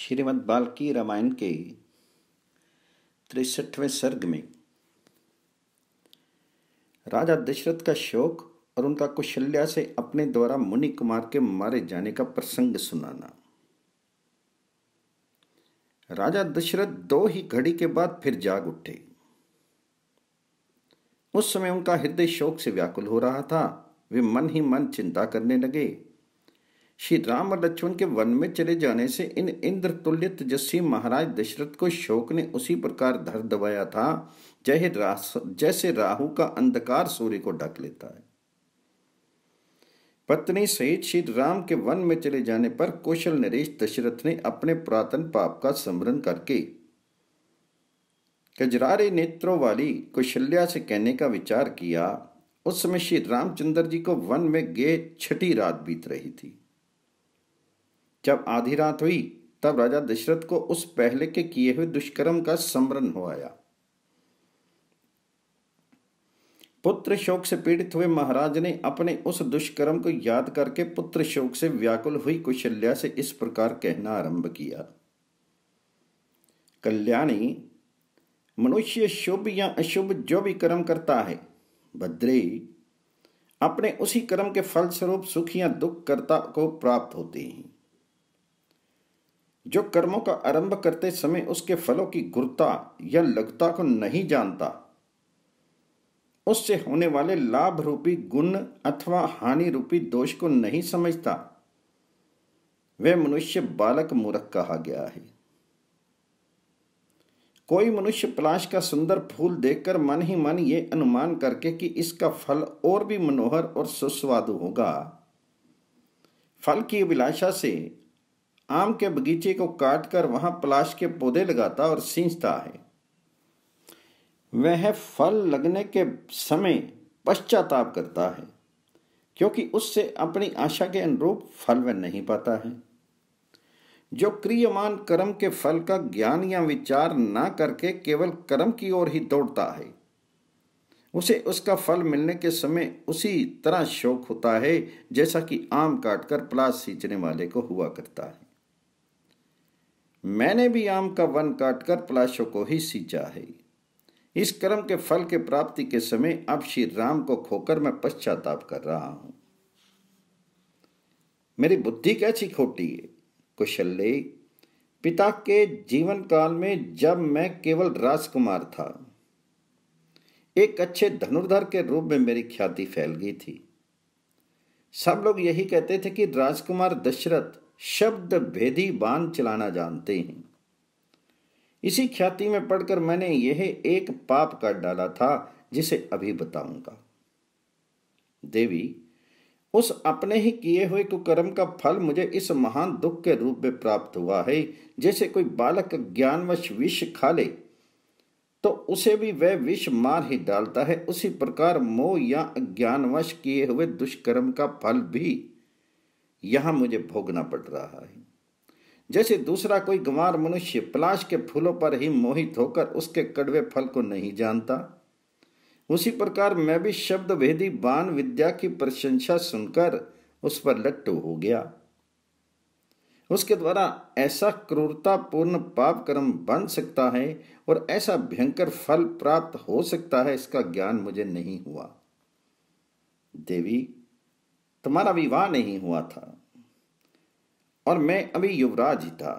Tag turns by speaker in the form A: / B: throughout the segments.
A: श्रीमद् बाल्की रामायण के तिरसठवें सर्ग में राजा दशरथ का शोक और उनका कुशल्या से अपने द्वारा मुनि कुमार के मारे जाने का प्रसंग सुनाना राजा दशरथ दो ही घड़ी के बाद फिर जाग उठे उस समय उनका हृदय शोक से व्याकुल हो रहा था वे मन ही मन चिंता करने लगे श्री राम और लक्ष्मण के वन में चले जाने से इन इंद्रतुल्य तेजस्वी महाराज दशरथ को शोक ने उसी प्रकार धर दबाया था जैसे जैसे राहु का अंधकार सूर्य को ढक लेता है पत्नी सहित श्री राम के वन में चले जाने पर कौशल नरेश दशरथ ने अपने पुरातन पाप का स्मरण करके कजरारे नेत्रों वाली कौशल्या से कहने का विचार किया उस समय श्री रामचंद्र जी को वन में गए छठी रात बीत रही थी जब आधी रात हुई तब राजा दशरथ को उस पहले के किए हुए दुष्कर्म का स्मरण हो आया पुत्र शोक से पीड़ित हुए महाराज ने अपने उस दुष्कर्म को याद करके पुत्र शोक से व्याकुल हुई कुशल्या से इस प्रकार कहना आरंभ किया कल्याणी मनुष्य शुभ या अशुभ जो भी कर्म करता है भद्रे अपने उसी कर्म के फलस्वरूप सुख या दुख कर्ता को प्राप्त होते हैं जो कर्मों का आरंभ करते समय उसके फलों की गुरता या लगता को नहीं जानता उससे होने वाले लाभ रूपी गुण अथवा हानि रूपी दोष को नहीं समझता वह मनुष्य बालक मूर्ख कहा गया है कोई मनुष्य पलाश का सुंदर फूल देखकर मन ही मन ये अनुमान करके कि इसका फल और भी मनोहर और सुस्वादु होगा फल की अभिलाषा से आम के बगीचे को काटकर वहां पलाश के पौधे लगाता और सींचता है वह फल लगने के समय पश्चाताप करता है क्योंकि उससे अपनी आशा के अनुरूप फल वह नहीं पाता है जो क्रियमान कर्म के फल का ज्ञान या विचार ना करके केवल कर्म की ओर ही दौड़ता है उसे उसका फल मिलने के समय उसी तरह शोक होता है जैसा कि आम काटकर प्लास सींचने वाले को हुआ करता है मैंने भी आम का वन काटकर पलाशों को ही सींचा है इस कर्म के फल के प्राप्ति के समय अब श्री राम को खोकर मैं पश्चाताप कर रहा हूं मेरी बुद्धि कैसी खोटी है कुशल्ले पिता के जीवन काल में जब मैं केवल राजकुमार था एक अच्छे धनुर्धर के रूप में मेरी ख्याति फैल गई थी सब लोग यही कहते थे कि राजकुमार दशरथ शब्द भेदी बांध चलाना जानते हैं इसी ख्याति में पढ़कर मैंने यह एक पाप कर डाला था जिसे अभी बताऊंगा देवी उस अपने ही किए हुए कुकर्म का फल मुझे इस महान दुख के रूप में प्राप्त हुआ है जैसे कोई बालक ज्ञानवश विष खा ले तो उसे भी वह विष मार ही डालता है उसी प्रकार मोह या अज्ञानवश किए हुए दुष्कर्म का फल भी यहां मुझे भोगना पड़ रहा है जैसे दूसरा कोई गंवार मनुष्य पलाश के फूलों पर ही मोहित होकर उसके कड़वे फल को नहीं जानता उसी प्रकार मैं भी शब्द भेदी बान विद्या की प्रशंसा सुनकर उस पर लट्ट हो गया उसके द्वारा ऐसा क्रूरतापूर्ण पाप कर्म बन सकता है और ऐसा भयंकर फल प्राप्त हो सकता है इसका ज्ञान मुझे नहीं हुआ देवी तुम्हारा विवाह नहीं हुआ था और मैं अभी युवराज ही था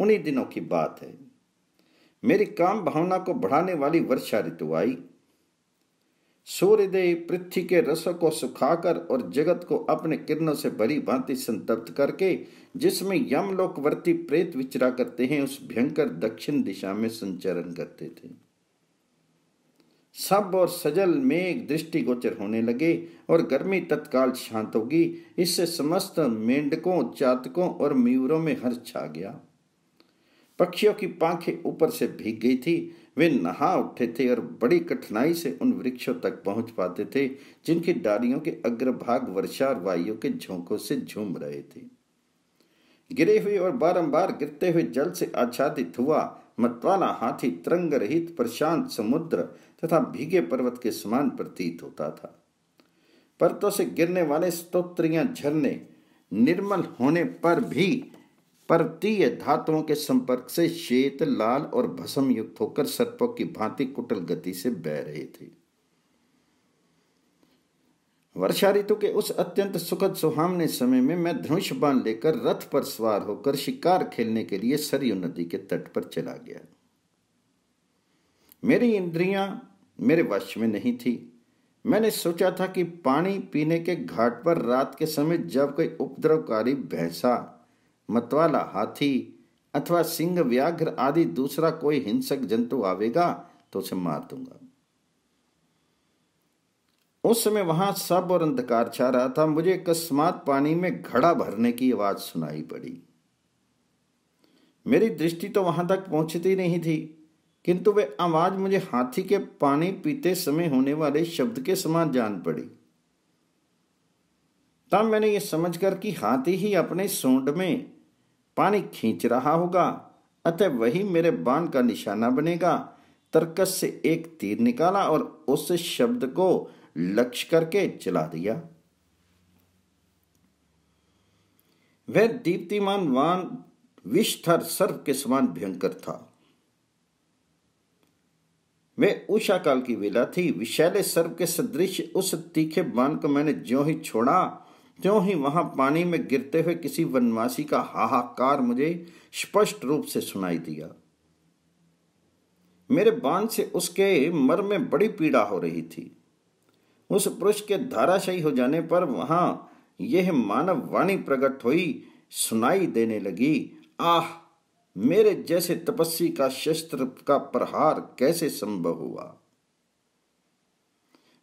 A: उन्हीं दिनों की बात है मेरी काम भावना को बढ़ाने वाली वर्षा ऋतु आई सूर्यदेव पृथ्वी के रसों को सुखाकर और जगत को अपने किरणों से भरी भांति संतप्त करके जिसमें यमलोकवर्ती प्रेत विचरा करते हैं उस भयंकर दक्षिण दिशा में संचरण करते थे सब और सजल मेघ दृष्टिगोचर होने लगे और गर्मी तत्काल शांत होगी इससे समस्त मेंढकों चातकों और मयूरों में हर्ष छा गया पक्षियों की पांखें ऊपर से भीग गई थी वे नहा उठे थे और बड़ी कठिनाई से उन वृक्षों तक पहुंच पाते थे जिनकी डालियों के अग्रभाग वर्षा और वायु के झोंकों से झूम रहे थे गिरे हुए और बारंबार गिरते हुए जल से आच्छादित हुआ मतवाला हाथी तरंग रहित प्रशांत समुद्र तथा भीगे पर्वत के समान प्रतीत होता था परतों से गिरने वाले स्तोत्रिया झरने निर्मल होने पर भी परतीय धातुओं के संपर्क से श्वेत लाल और भस्म युक्त होकर सर्पों की भांति कुटल गति से बह रहे थे वर्षा ऋतु के उस अत्यंत सुखद सुहावने समय में मैं धनुष बांध लेकर रथ पर सवार होकर शिकार खेलने के लिए सरयू नदी के तट पर चला गया मेरी इंद्रियां मेरे वश में नहीं थी मैंने सोचा था कि पानी पीने के घाट पर रात के समय जब कोई उपद्रवकारी भैंसा मतवाला हाथी अथवा सिंह व्याघ्र आदि दूसरा कोई हिंसक जंतु आवेगा तो उसे मार दूंगा उस समय वहां सब और अंधकार छा रहा था मुझे अकस्मात पानी में घड़ा भरने की आवाज सुनाई पड़ी मेरी दृष्टि तो वहां तक पहुंचती नहीं थी किंतु वे आवाज मुझे हाथी के पानी पीते समय होने वाले शब्द के समान जान पड़ी तब मैंने ये समझकर कि हाथी ही अपने सोंड में पानी खींच रहा होगा अतः वही मेरे बाण का निशाना बनेगा तर्कस से एक तीर निकाला और उस शब्द को लक्ष्य करके चला दिया वह दीप्तिमान वान विष्ठर सर्व के समान भयंकर था वे उषा काल की वेला थी विशैले सर्व के सदृश उस तीखे बाण को मैंने ज्यो ही छोड़ा त्यों ही वहां पानी में गिरते हुए किसी वनवासी का हाहाकार मुझे स्पष्ट रूप से सुनाई दिया मेरे बाण से उसके मर में बड़ी पीड़ा हो रही थी उस पुरुष के धाराशाही हो जाने पर वहां यह मानव वाणी प्रकट हुई सुनाई देने लगी आह मेरे जैसे तपस्वी का शस्त्र का प्रहार कैसे संभव हुआ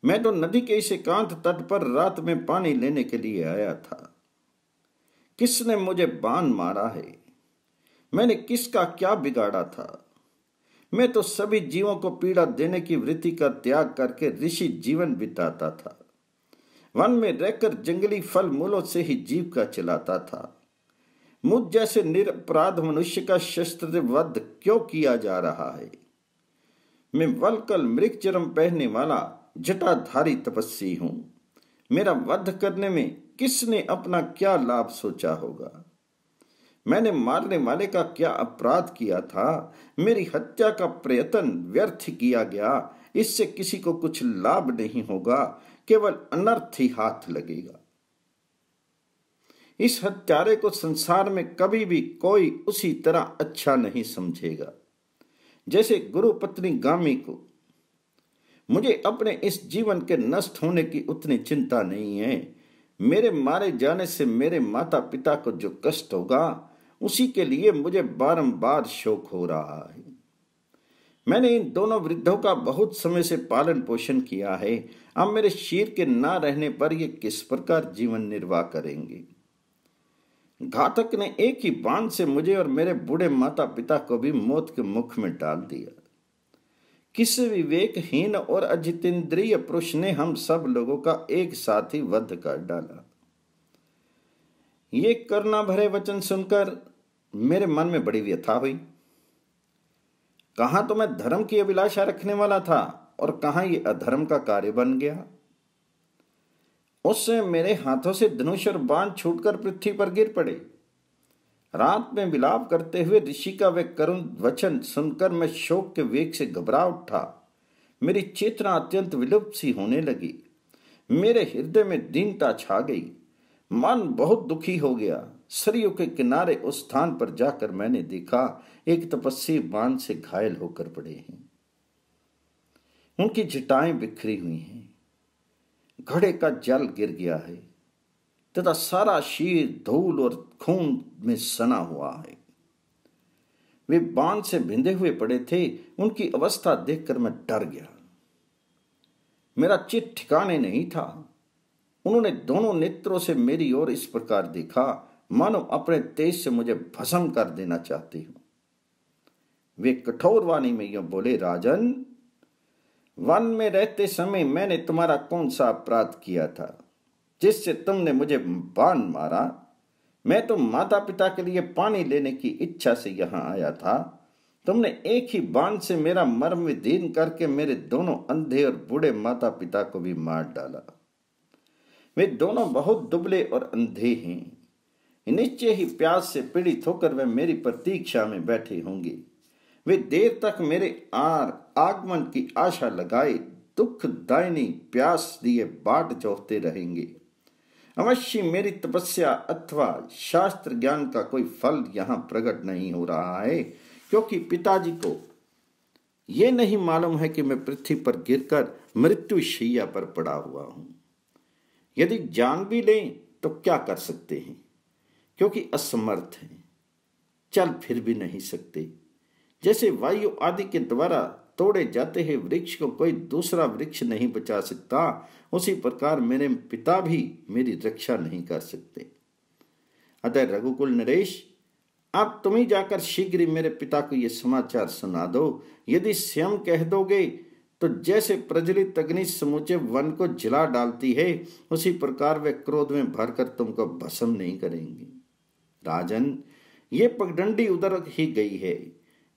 A: मैं तो नदी के इस एकांत तट पर रात में पानी लेने के लिए आया था किसने मुझे बांध मारा है मैंने किसका क्या बिगाड़ा था मैं तो सभी जीवों को पीड़ा देने की वृत्ति का त्याग करके ऋषि जीवन बिताता था वन में रहकर जंगली फल मूलों से ही जीव का चलाता था मुझ जैसे निरपराध मनुष्य का शस्त्र वध क्यों किया जा रहा है मैं वलकल मृग चरम पहनने वाला जटाधारी तपस्वी हूं मेरा वध करने में किसने अपना क्या लाभ सोचा होगा मैंने मारने वाले का क्या अपराध किया था मेरी हत्या का प्रयत्न व्यर्थ किया गया इससे किसी को कुछ लाभ नहीं होगा केवल अनर्थ ही हाथ लगेगा इस हत्यारे को संसार में कभी भी कोई उसी तरह अच्छा नहीं समझेगा जैसे गुरु पत्नी गामी को मुझे अपने इस जीवन के नष्ट होने की उतनी चिंता नहीं है मेरे मारे जाने से मेरे माता पिता को जो कष्ट होगा उसी के लिए मुझे बारंबार शोक हो रहा है मैंने इन दोनों वृद्धों का बहुत समय से पालन पोषण किया है अब मेरे शीर के ना रहने पर ये किस प्रकार जीवन निर्वाह करेंगे घातक ने एक ही बाण से मुझे और मेरे बूढ़े माता पिता को भी मौत के मुख में डाल दिया किस विवेकहीन और अजितेंद्रिय पुरुष ने हम सब लोगों का एक साथ ही वध कर डाला ये करना भरे वचन सुनकर मेरे मन में बड़ी व्यथा हुई कहा तो मैं धर्म की अभिलाषा रखने वाला था और कहा यह अधर्म का कार्य बन गया उससे मेरे हाथों से धनुष और बाण छूटकर पृथ्वी पर गिर पड़े रात में विलाप करते हुए ऋषि का वह करुण वचन सुनकर मैं शोक के वेग से घबरा उठा मेरी चेतना अत्यंत विलुप्त सी होने लगी मेरे हृदय में दीनता छा गई मन बहुत दुखी हो गया सरयू के किनारे उस स्थान पर जाकर मैंने देखा एक तपस्वी बाण से घायल होकर पड़े हैं उनकी जटाएं बिखरी हुई हैं घड़े का जल गिर गया है तथा सारा शीर धूल और खून में सना हुआ है वे बांध से भिंदे हुए पड़े थे उनकी अवस्था देखकर मैं डर गया मेरा चित ठिकाने नहीं था उन्होंने दोनों नेत्रों से मेरी ओर इस प्रकार देखा मानो अपने तेज से मुझे भस्म कर देना चाहती हूं वे कठोर वाणी में यह बोले राजन वन में रहते समय मैंने तुम्हारा कौन सा अपराध किया था जिससे तुमने मुझे बाण मारा मैं तो माता पिता के लिए पानी लेने की इच्छा से यहां आया था तुमने एक ही बाण से मेरा मर्म विधीन करके मेरे दोनों अंधे और बूढ़े माता पिता को भी मार डाला वे दोनों बहुत दुबले और अंधे हैं निश्चय ही प्यास से पीड़ित होकर वे मेरी प्रतीक्षा में बैठे होंगे वे देर तक मेरे आर आगमन की आशा लगाए दुख दायनी प्यास दिए बाट जोहते रहेंगे अवश्य मेरी तपस्या अथवा शास्त्र ज्ञान का कोई फल यहाँ प्रकट नहीं हो रहा है क्योंकि पिताजी को ये नहीं मालूम है कि मैं पृथ्वी पर गिरकर मृत्यु शैया पर पड़ा हुआ हूं यदि जान भी लें तो क्या कर सकते हैं क्योंकि असमर्थ हैं चल फिर भी नहीं सकते जैसे वायु आदि के द्वारा तोड़े जाते हैं वृक्ष को कोई दूसरा वृक्ष नहीं बचा सकता उसी प्रकार मेरे पिता भी मेरी रक्षा नहीं कर सकते अतः रघुकुल नरेश आप तुम्हें जाकर शीघ्र ही मेरे पिता को यह समाचार सुना दो यदि स्वयं कह दोगे तो जैसे प्रज्वलित अग्नि समूचे वन को जला डालती है उसी प्रकार वे क्रोध में भरकर तुमको भस्म नहीं करेंगे राजन ये पगडंडी उधर ही गई है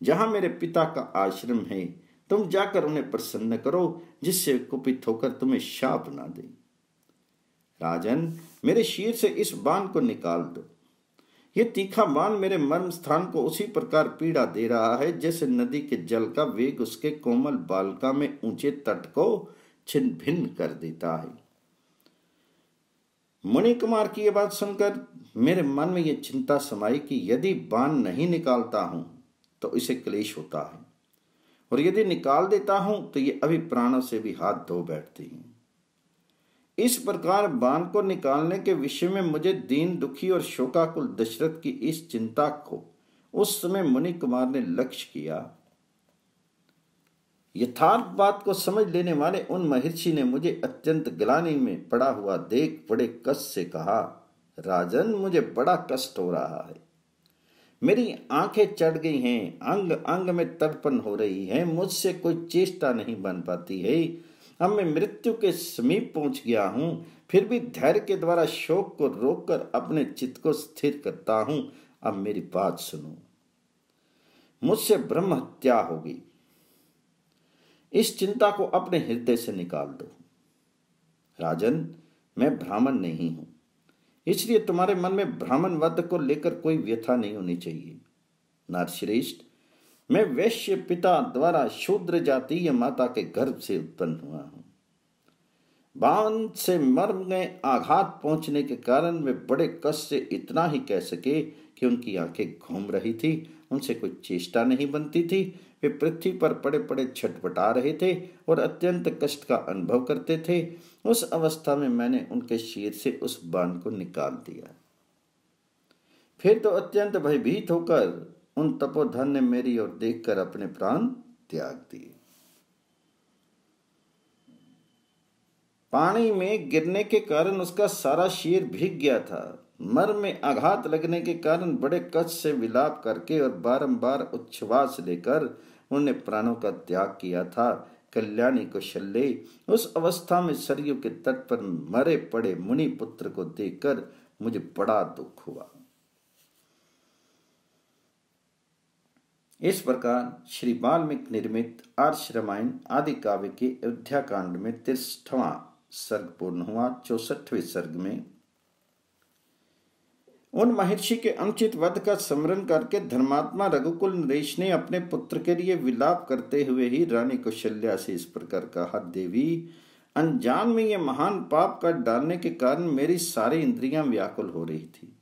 A: जहां मेरे पिता का आश्रम है तुम जाकर उन्हें प्रसन्न करो जिससे कुपित होकर तुम्हें शाप ना दे राजन मेरे शीर से इस बाण को निकाल दो ये तीखा बाण मेरे मर्म स्थान को उसी प्रकार पीड़ा दे रहा है जैसे नदी के जल का वेग उसके कोमल बालका में ऊंचे तट को छिन्न भिन्न कर देता है मणि कुमार की यह बात सुनकर मेरे मन में यह चिंता समाई कि यदि बाण नहीं निकालता हूं तो इसे क्लेश होता है और यदि निकाल देता हूं तो ये अभी प्राणों से भी हाथ धो बैठती हैं इस प्रकार बान को निकालने के विषय में मुझे दीन दुखी और शोकाकुल दशरथ की इस चिंता को उस समय मुनि कुमार ने लक्ष्य किया यथार्थ बात को समझ लेने वाले उन महर्षि ने मुझे अत्यंत ग्लानी में पड़ा हुआ देख बड़े कष्ट से कहा राजन मुझे बड़ा कष्ट हो रहा है मेरी आंखें चढ़ गई हैं अंग अंग में तड़पन हो रही है मुझसे कोई चेष्टा नहीं बन पाती है अब मैं मृत्यु के समीप पहुंच गया हूं फिर भी धैर्य के द्वारा शोक को रोककर अपने चित्त को स्थिर करता हूं अब मेरी बात सुनो मुझसे ब्रह्म हत्या होगी इस चिंता को अपने हृदय से निकाल दो राजन मैं ब्राह्मण नहीं हूं इसलिए तुम्हारे मन में ब्राह्मण वध को लेकर कोई व्यथा नहीं होनी चाहिए नारश्रेष्ठ मैं वैश्य पिता द्वारा शूद्र जातीय माता के गर्भ से उत्पन्न हुआ हूं बावन से मर्म में आघात पहुंचने के कारण वे बड़े कष्ट से इतना ही कह सके कि उनकी आंखें घूम रही थी उनसे कोई चेष्टा नहीं बनती थी वे पृथ्वी पर पड़े पड़े छटपटा रहे थे और अत्यंत कष्ट का अनुभव करते थे उस अवस्था में मैंने उनके शीर से उस बाण को निकाल दिया फिर तो अत्यंत भयभीत होकर उन तपोधन ने मेरी ओर देखकर अपने प्राण त्याग दिए पानी में गिरने के कारण उसका सारा शीर भीग गया था मर में आघात लगने के कारण बड़े कष्ट से विलाप करके और बारंबार उच्छ्वास लेकर उन्होंने प्राणों का त्याग किया था कल्याणी कौशल्य उस अवस्था में सरयू के तट पर मरे पड़े मुनि पुत्र को देखकर मुझे बड़ा दुख हुआ इस प्रकार श्री वाल्मीकि निर्मित आर्ष रामायण आदि काव्य के अयोध्या कांड में तिरसठवां सर्ग पूर्ण हुआ चौसठवें सर्ग में उन महर्षि के अनुचित वध का स्मरण करके धर्मात्मा रघुकुल नरेश ने अपने पुत्र के लिए विलाप करते हुए ही रानी कौशल्या से इस प्रकार कहा देवी अनजान में यह महान पाप कर डालने के कारण मेरी सारी इंद्रियां व्याकुल हो रही थी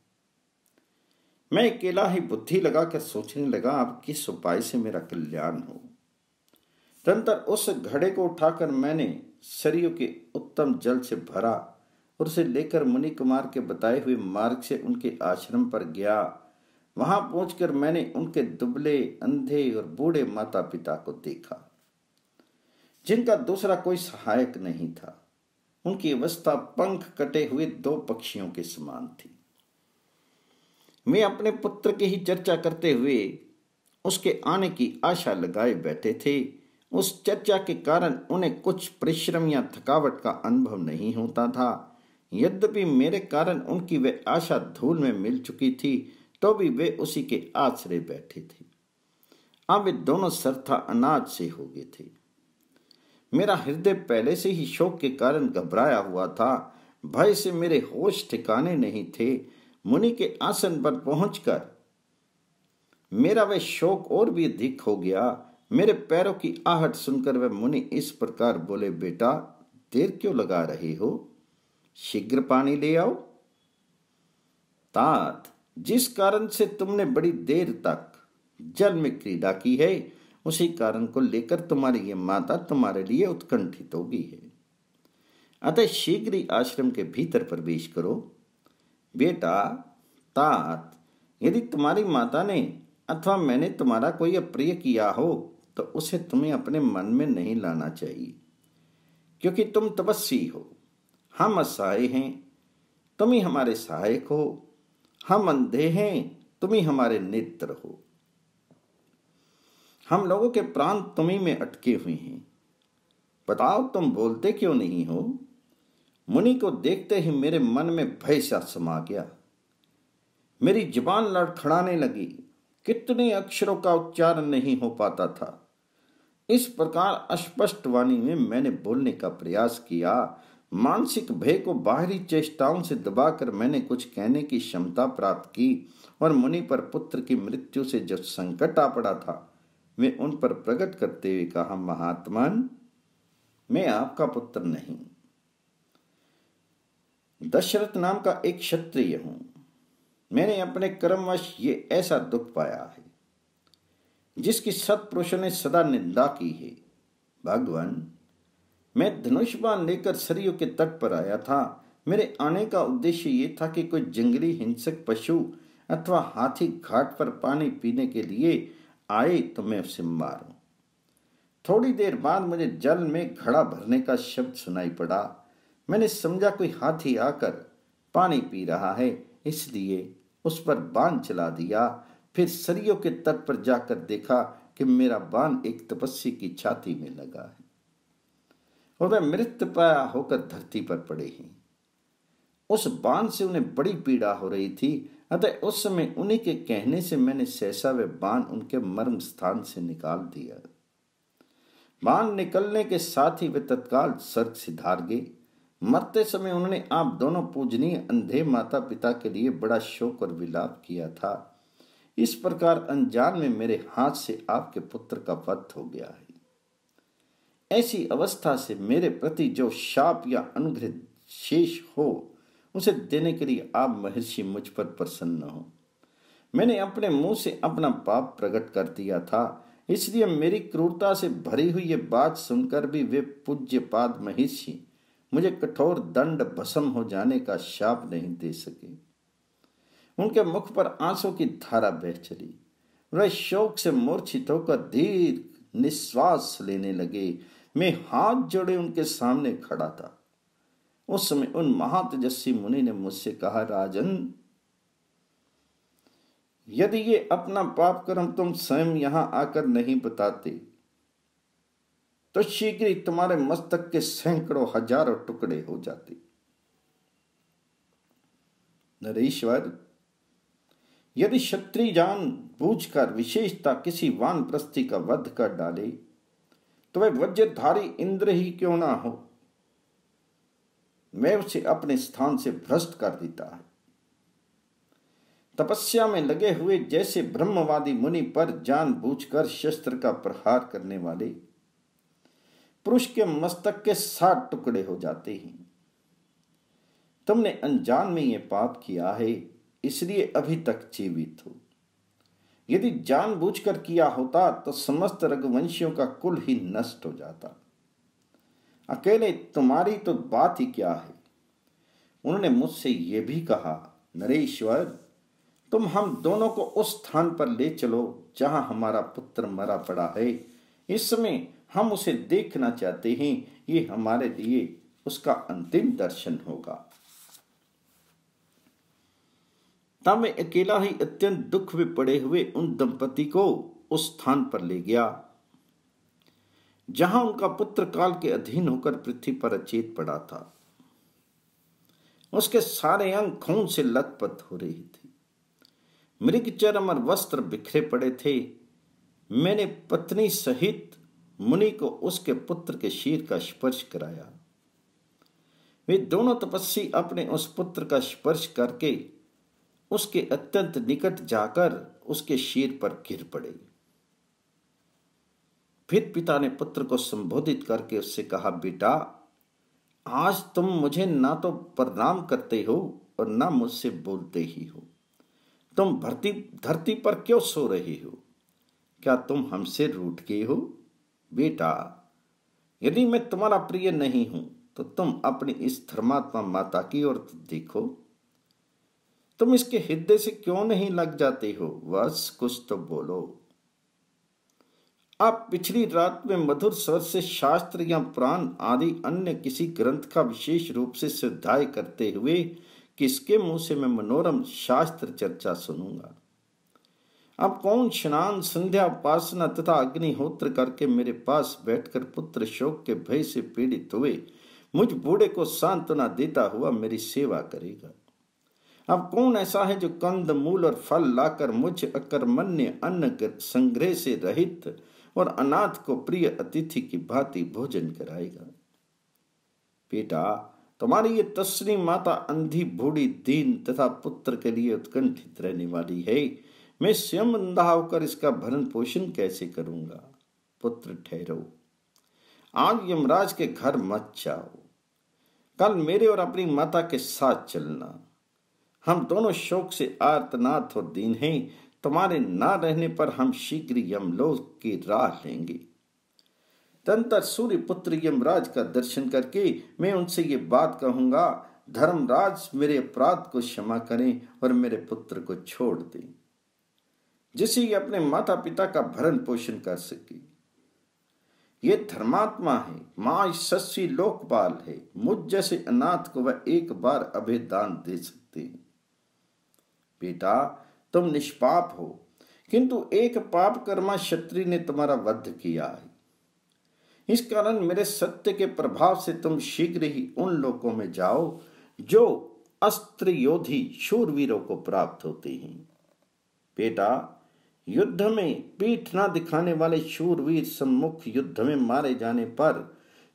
A: मैं अकेला ही बुद्धि लगा कर सोचने लगा आप किस उपाय से मेरा कल्याण हो तंत्र उस घड़े को उठाकर मैंने सरयू के उत्तम जल से भरा और उसे लेकर मुनि कुमार के बताए हुए मार्ग से उनके आश्रम पर गया वहां पहुंचकर मैंने उनके दुबले अंधे और बूढ़े माता पिता को देखा जिनका दूसरा कोई सहायक नहीं था उनकी अवस्था पंख कटे हुए दो पक्षियों के समान थी मैं अपने पुत्र की ही चर्चा करते हुए उसके आने की आशा लगाए बैठे थे उस चर्चा के कारण उन्हें कुछ परिश्रम या थकावट का अनुभव नहीं होता था यद्यपि मेरे कारण उनकी वे आशा धूल में मिल चुकी थी तो भी वे उसी के आश्रय बैठे थे अब वे दोनों सरथा अनाज से हो गए थे मेरा हृदय पहले से ही शोक के कारण घबराया हुआ था भय से मेरे होश ठिकाने नहीं थे मुनि के आसन पर पहुंचकर मेरा वह शोक और भी अधिक हो गया मेरे पैरों की आहट सुनकर वह मुनि इस प्रकार बोले बेटा देर क्यों लगा रहे हो शीघ्र पानी ले आओ तात जिस कारण से तुमने बड़ी देर तक जल में क्रीडा की है उसी कारण को लेकर तुम्हारी ये माता तुम्हारे लिए उत्कंठित होगी है अतः शीघ्र ही आश्रम के भीतर प्रवेश करो बेटा तात यदि तुम्हारी माता ने अथवा मैंने तुम्हारा कोई अप्रिय किया हो तो उसे तुम्हें अपने मन में नहीं लाना चाहिए क्योंकि तुम तपस्वी हो हम असहाय हैं तुम ही हमारे सहायक हो हम अंधे हैं तुम ही हमारे नेत्र हो हम लोगों के प्राण तुम्ही में अटके हुए हैं बताओ तुम बोलते क्यों नहीं हो मुनि को देखते ही मेरे मन में भय सा समा गया मेरी जबान लड़खड़ाने लगी कितने अक्षरों का उच्चारण नहीं हो पाता था इस प्रकार अस्पष्ट वाणी में मैंने बोलने का प्रयास किया मानसिक भय को बाहरी चेष्टाओं से दबाकर मैंने कुछ कहने की क्षमता प्राप्त की और मुनि पर पुत्र की मृत्यु से जब संकट आ पड़ा था वे उन पर प्रकट करते हुए कहा महात्मन मैं आपका पुत्र नहीं दशरथ नाम का एक क्षत्रिय हूं मैंने अपने कर्मवश ये ऐसा दुख पाया है जिसकी सत्पुरुषों ने सदा निंदा की है भगवान मैं धनुष बाण लेकर सरयू के तट पर आया था मेरे आने का उद्देश्य ये था कि कोई जंगली हिंसक पशु अथवा हाथी घाट पर पानी पीने के लिए आए तो मैं उसे मारूं थोड़ी देर बाद मुझे जल में घड़ा भरने का शब्द सुनाई पड़ा मैंने समझा कोई हाथी आकर पानी पी रहा है इसलिए उस पर बांध चला दिया फिर सरियों के तट पर जाकर देखा कि मेरा बांध एक तपस्वी की छाती में लगा है और वह मृत पाया होकर धरती पर पड़े ही उस बांध से उन्हें बड़ी पीड़ा हो रही थी अतः उस समय उन्हीं के कहने से मैंने सहसा वे बांध उनके मर्म स्थान से निकाल दिया बांध निकलने के साथ ही वे तत्काल सर्ग से धार गए मरते समय उन्होंने आप दोनों पूजनीय अंधे माता पिता के लिए बड़ा शोक और विलाप किया था इस प्रकार अनजान में मेरे हाथ से आपके पुत्र का वध हो गया है ऐसी अवस्था से मेरे प्रति जो शाप या अनुग्रह शेष हो उसे देने के लिए आप महर्षि मुझ पर प्रसन्न हो मैंने अपने मुंह से अपना पाप प्रकट कर दिया था इसलिए मेरी क्रूरता से भरी हुई ये बात सुनकर भी वे पूज्य पाद महिषी मुझे कठोर दंड भसम हो जाने का शाप नहीं दे सके उनके मुख पर आंसू की धारा बह चली वह शोक से मूर्छित होकर धीर निश्वास लेने लगे मैं हाथ जोड़े उनके सामने खड़ा था उस समय उन महातेजस्वी मुनि ने मुझसे कहा राजन यदि ये अपना पाप कर्म तुम स्वयं यहां आकर नहीं बताते तो शीघ्र ही तुम्हारे मस्तक के सैकड़ों हजारों टुकड़े हो जाते नरेश्वर यदि क्षत्रिजान जान कर विशेषता किसी वान प्रस्थी का वध कर डाले तो वह वज्रधारी इंद्र ही क्यों ना हो मैं उसे अपने स्थान से भ्रष्ट कर देता तपस्या में लगे हुए जैसे ब्रह्मवादी मुनि पर जानबूझकर शस्त्र का प्रहार करने वाले पुरुष के मस्तक के साठ टुकड़े हो जाते हैं तुमने अनजान में यह पाप किया है इसलिए अभी तक जीवित हो यदि जानबूझकर किया होता तो समस्त रघुवंशियों का कुल ही नष्ट हो जाता अकेले तुम्हारी तो बात ही क्या है उन्होंने मुझसे यह भी कहा नरेश्वर तुम हम दोनों को उस स्थान पर ले चलो जहां हमारा पुत्र मरा पड़ा है इसमें हम उसे देखना चाहते हैं ये हमारे लिए उसका अंतिम दर्शन होगा तब मैं अकेला ही अत्यंत दुख में पड़े हुए उन दंपति को उस स्थान पर ले गया जहां उनका पुत्र काल के अधीन होकर पृथ्वी पर अचेत पड़ा था उसके सारे अंग खून से लथपथ हो रही थी मृग चरम और वस्त्र बिखरे पड़े थे मैंने पत्नी सहित मुनि को उसके पुत्र के शीर का स्पर्श कराया वे दोनों तपस्वी अपने उस पुत्र का स्पर्श करके उसके अत्यंत निकट जाकर उसके शीर पर गिर पड़े फिर पिता ने पुत्र को संबोधित करके उससे कहा बेटा आज तुम मुझे ना तो प्रणाम करते हो और ना मुझसे बोलते ही हो तुम धरती धरती पर क्यों सो रहे हो क्या तुम हमसे रूठ गए हो बेटा यदि मैं तुम्हारा प्रिय नहीं हूं तो तुम अपनी इस धर्मात्मा माता की ओर देखो तुम इसके हृदय से क्यों नहीं लग जाते हो बस कुछ तो बोलो आप पिछली रात में मधुर स्वर से शास्त्र या पुराण आदि अन्य किसी ग्रंथ का विशेष रूप से सिद्धाय करते हुए किसके मुंह से मैं मनोरम शास्त्र चर्चा सुनूंगा अब कौन स्नान संध्या उपासना तथा अग्निहोत्र करके मेरे पास बैठकर पुत्र शोक के भय से पीड़ित हुए मुझ बूढ़े को सांत्वना देता हुआ मेरी सेवा करेगा अब कौन ऐसा है जो कंद मूल और फल लाकर मुझ अकर्मण्य अन्न संग्रह से रहित और अनाथ को प्रिय अतिथि की भांति भोजन कराएगा बेटा तुम्हारी ये तस्री माता अंधी बूढ़ी दीन तथा पुत्र के लिए उत्कंठित रहने वाली है मैं स्वयं अंधा होकर इसका भरण पोषण कैसे करूंगा पुत्र ठहरो आज यमराज के घर मत जाओ कल मेरे और अपनी माता के साथ चलना हम दोनों शोक से आर्तनाद और दीन हैं तुम्हारे ना रहने पर हम शीघ्र यमलोक की राह लेंगे तंत्र सूर्य पुत्र यमराज का दर्शन करके मैं उनसे ये बात कहूंगा धर्मराज मेरे अपराध को क्षमा करें और मेरे पुत्र को छोड़ दें जिसे ये अपने माता पिता का भरण पोषण कर सके ये धर्मात्मा है माँ सस्वी लोकपाल है मुझ जैसे अनाथ को वह एक बार अभेदान दे सकते हैं बेटा तुम निष्पाप हो किंतु एक पाप कर्मा क्षत्रि ने तुम्हारा वध किया है इस कारण मेरे सत्य के प्रभाव से तुम शीघ्र ही उन लोगों में जाओ जो अस्त्र योधी शूरवीरों को प्राप्त होते हैं बेटा युद्ध में पीठ ना दिखाने वाले शूरवीर सम्मुख युद्ध में मारे जाने पर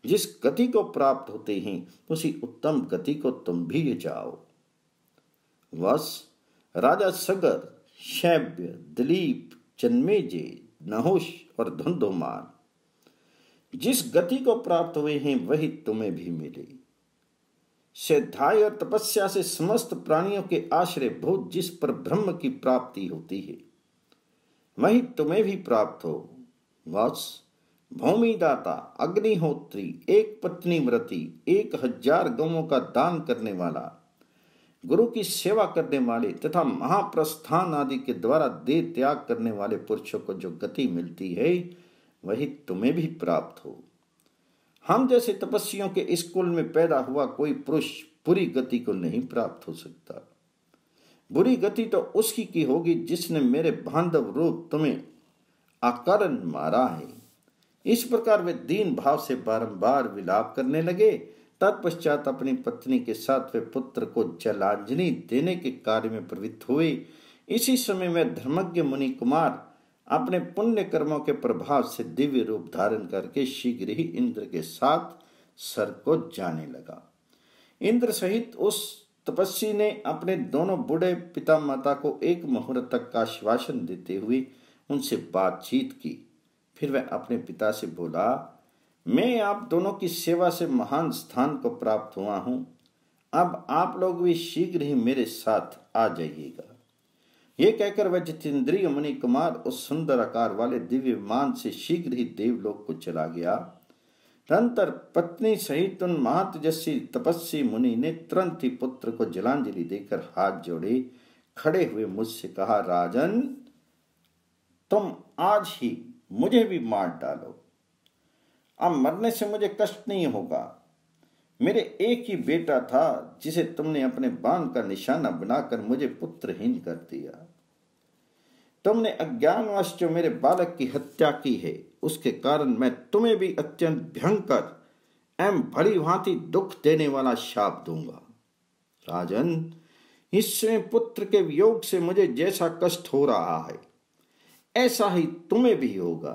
A: जिस गति को प्राप्त होते हैं उसी उत्तम गति को तुम भी जाओ बस राजा सगर शैव्य दिलीप जन्मेजे नहुष और धुंधुमान जिस गति को प्राप्त हुए हैं वही तुम्हें भी मिले श्रद्धाई और तपस्या से समस्त प्राणियों के आश्रय भूत जिस पर ब्रह्म की प्राप्ति होती है वही तुम्हें भी प्राप्त हो वत्स भूमिदाता अग्निहोत्री एक पत्नी व्रति एक हजार गौों का दान करने वाला गुरु की सेवा करने वाले तथा महाप्रस्थान आदि के द्वारा देह त्याग करने वाले पुरुषों को जो गति मिलती है वही तुम्हें भी प्राप्त हो हम जैसे तपस्वियों के इस कुल में पैदा हुआ कोई पुरुष बुरी गति को नहीं प्राप्त हो सकता बुरी गति तो उसकी की होगी जिसने मेरे बांधव रूप तुम्हें आकरण मारा है इस प्रकार वे दीन भाव से बारंबार विलाप करने लगे तत्पश्चात अपनी पत्नी के साथ वे पुत्र को जलांजलि देने के कार्य में प्रवृत्त हुए इसी समय में धर्मज्ञ मुनि कुमार अपने पुण्य कर्मों के प्रभाव से दिव्य रूप धारण करके शीघ्र ही इंद्र के साथ सर को जाने लगा इंद्र सहित उस तपस्वी ने अपने दोनों बूढ़े पिता माता को एक मुहूर्त तक का आश्वासन देते हुए उनसे बातचीत की फिर वह अपने पिता से बोला मैं आप दोनों की सेवा से महान स्थान को प्राप्त हुआ हूं अब आप लोग भी शीघ्र ही मेरे साथ आ जाइएगा ये कहकर वह जितेंद्रीय मणि कुमार उस सुंदर आकार वाले दिव्य मान से शीघ्र ही देवलोक को चला गया तंत्र पत्नी सहित उन महातेजस्वी तपस्वी मुनि ने तुरंत ही पुत्र को जलांजलि देकर हाथ जोड़े खड़े हुए मुझसे कहा राजन तुम आज ही मुझे भी मार डालो अब मरने से मुझे कष्ट नहीं होगा मेरे एक ही बेटा था जिसे तुमने अपने बाण का निशाना बनाकर मुझे पुत्रहीन कर दिया तुमने अज्ञानवश जो मेरे बालक की हत्या की है उसके कारण मैं तुम्हें भी अत्यंत भयंकर एम भरी भांति दुख देने वाला शाप दूंगा राजन इसमें पुत्र के वियोग से मुझे जैसा कष्ट हो रहा है ऐसा ही तुम्हें भी होगा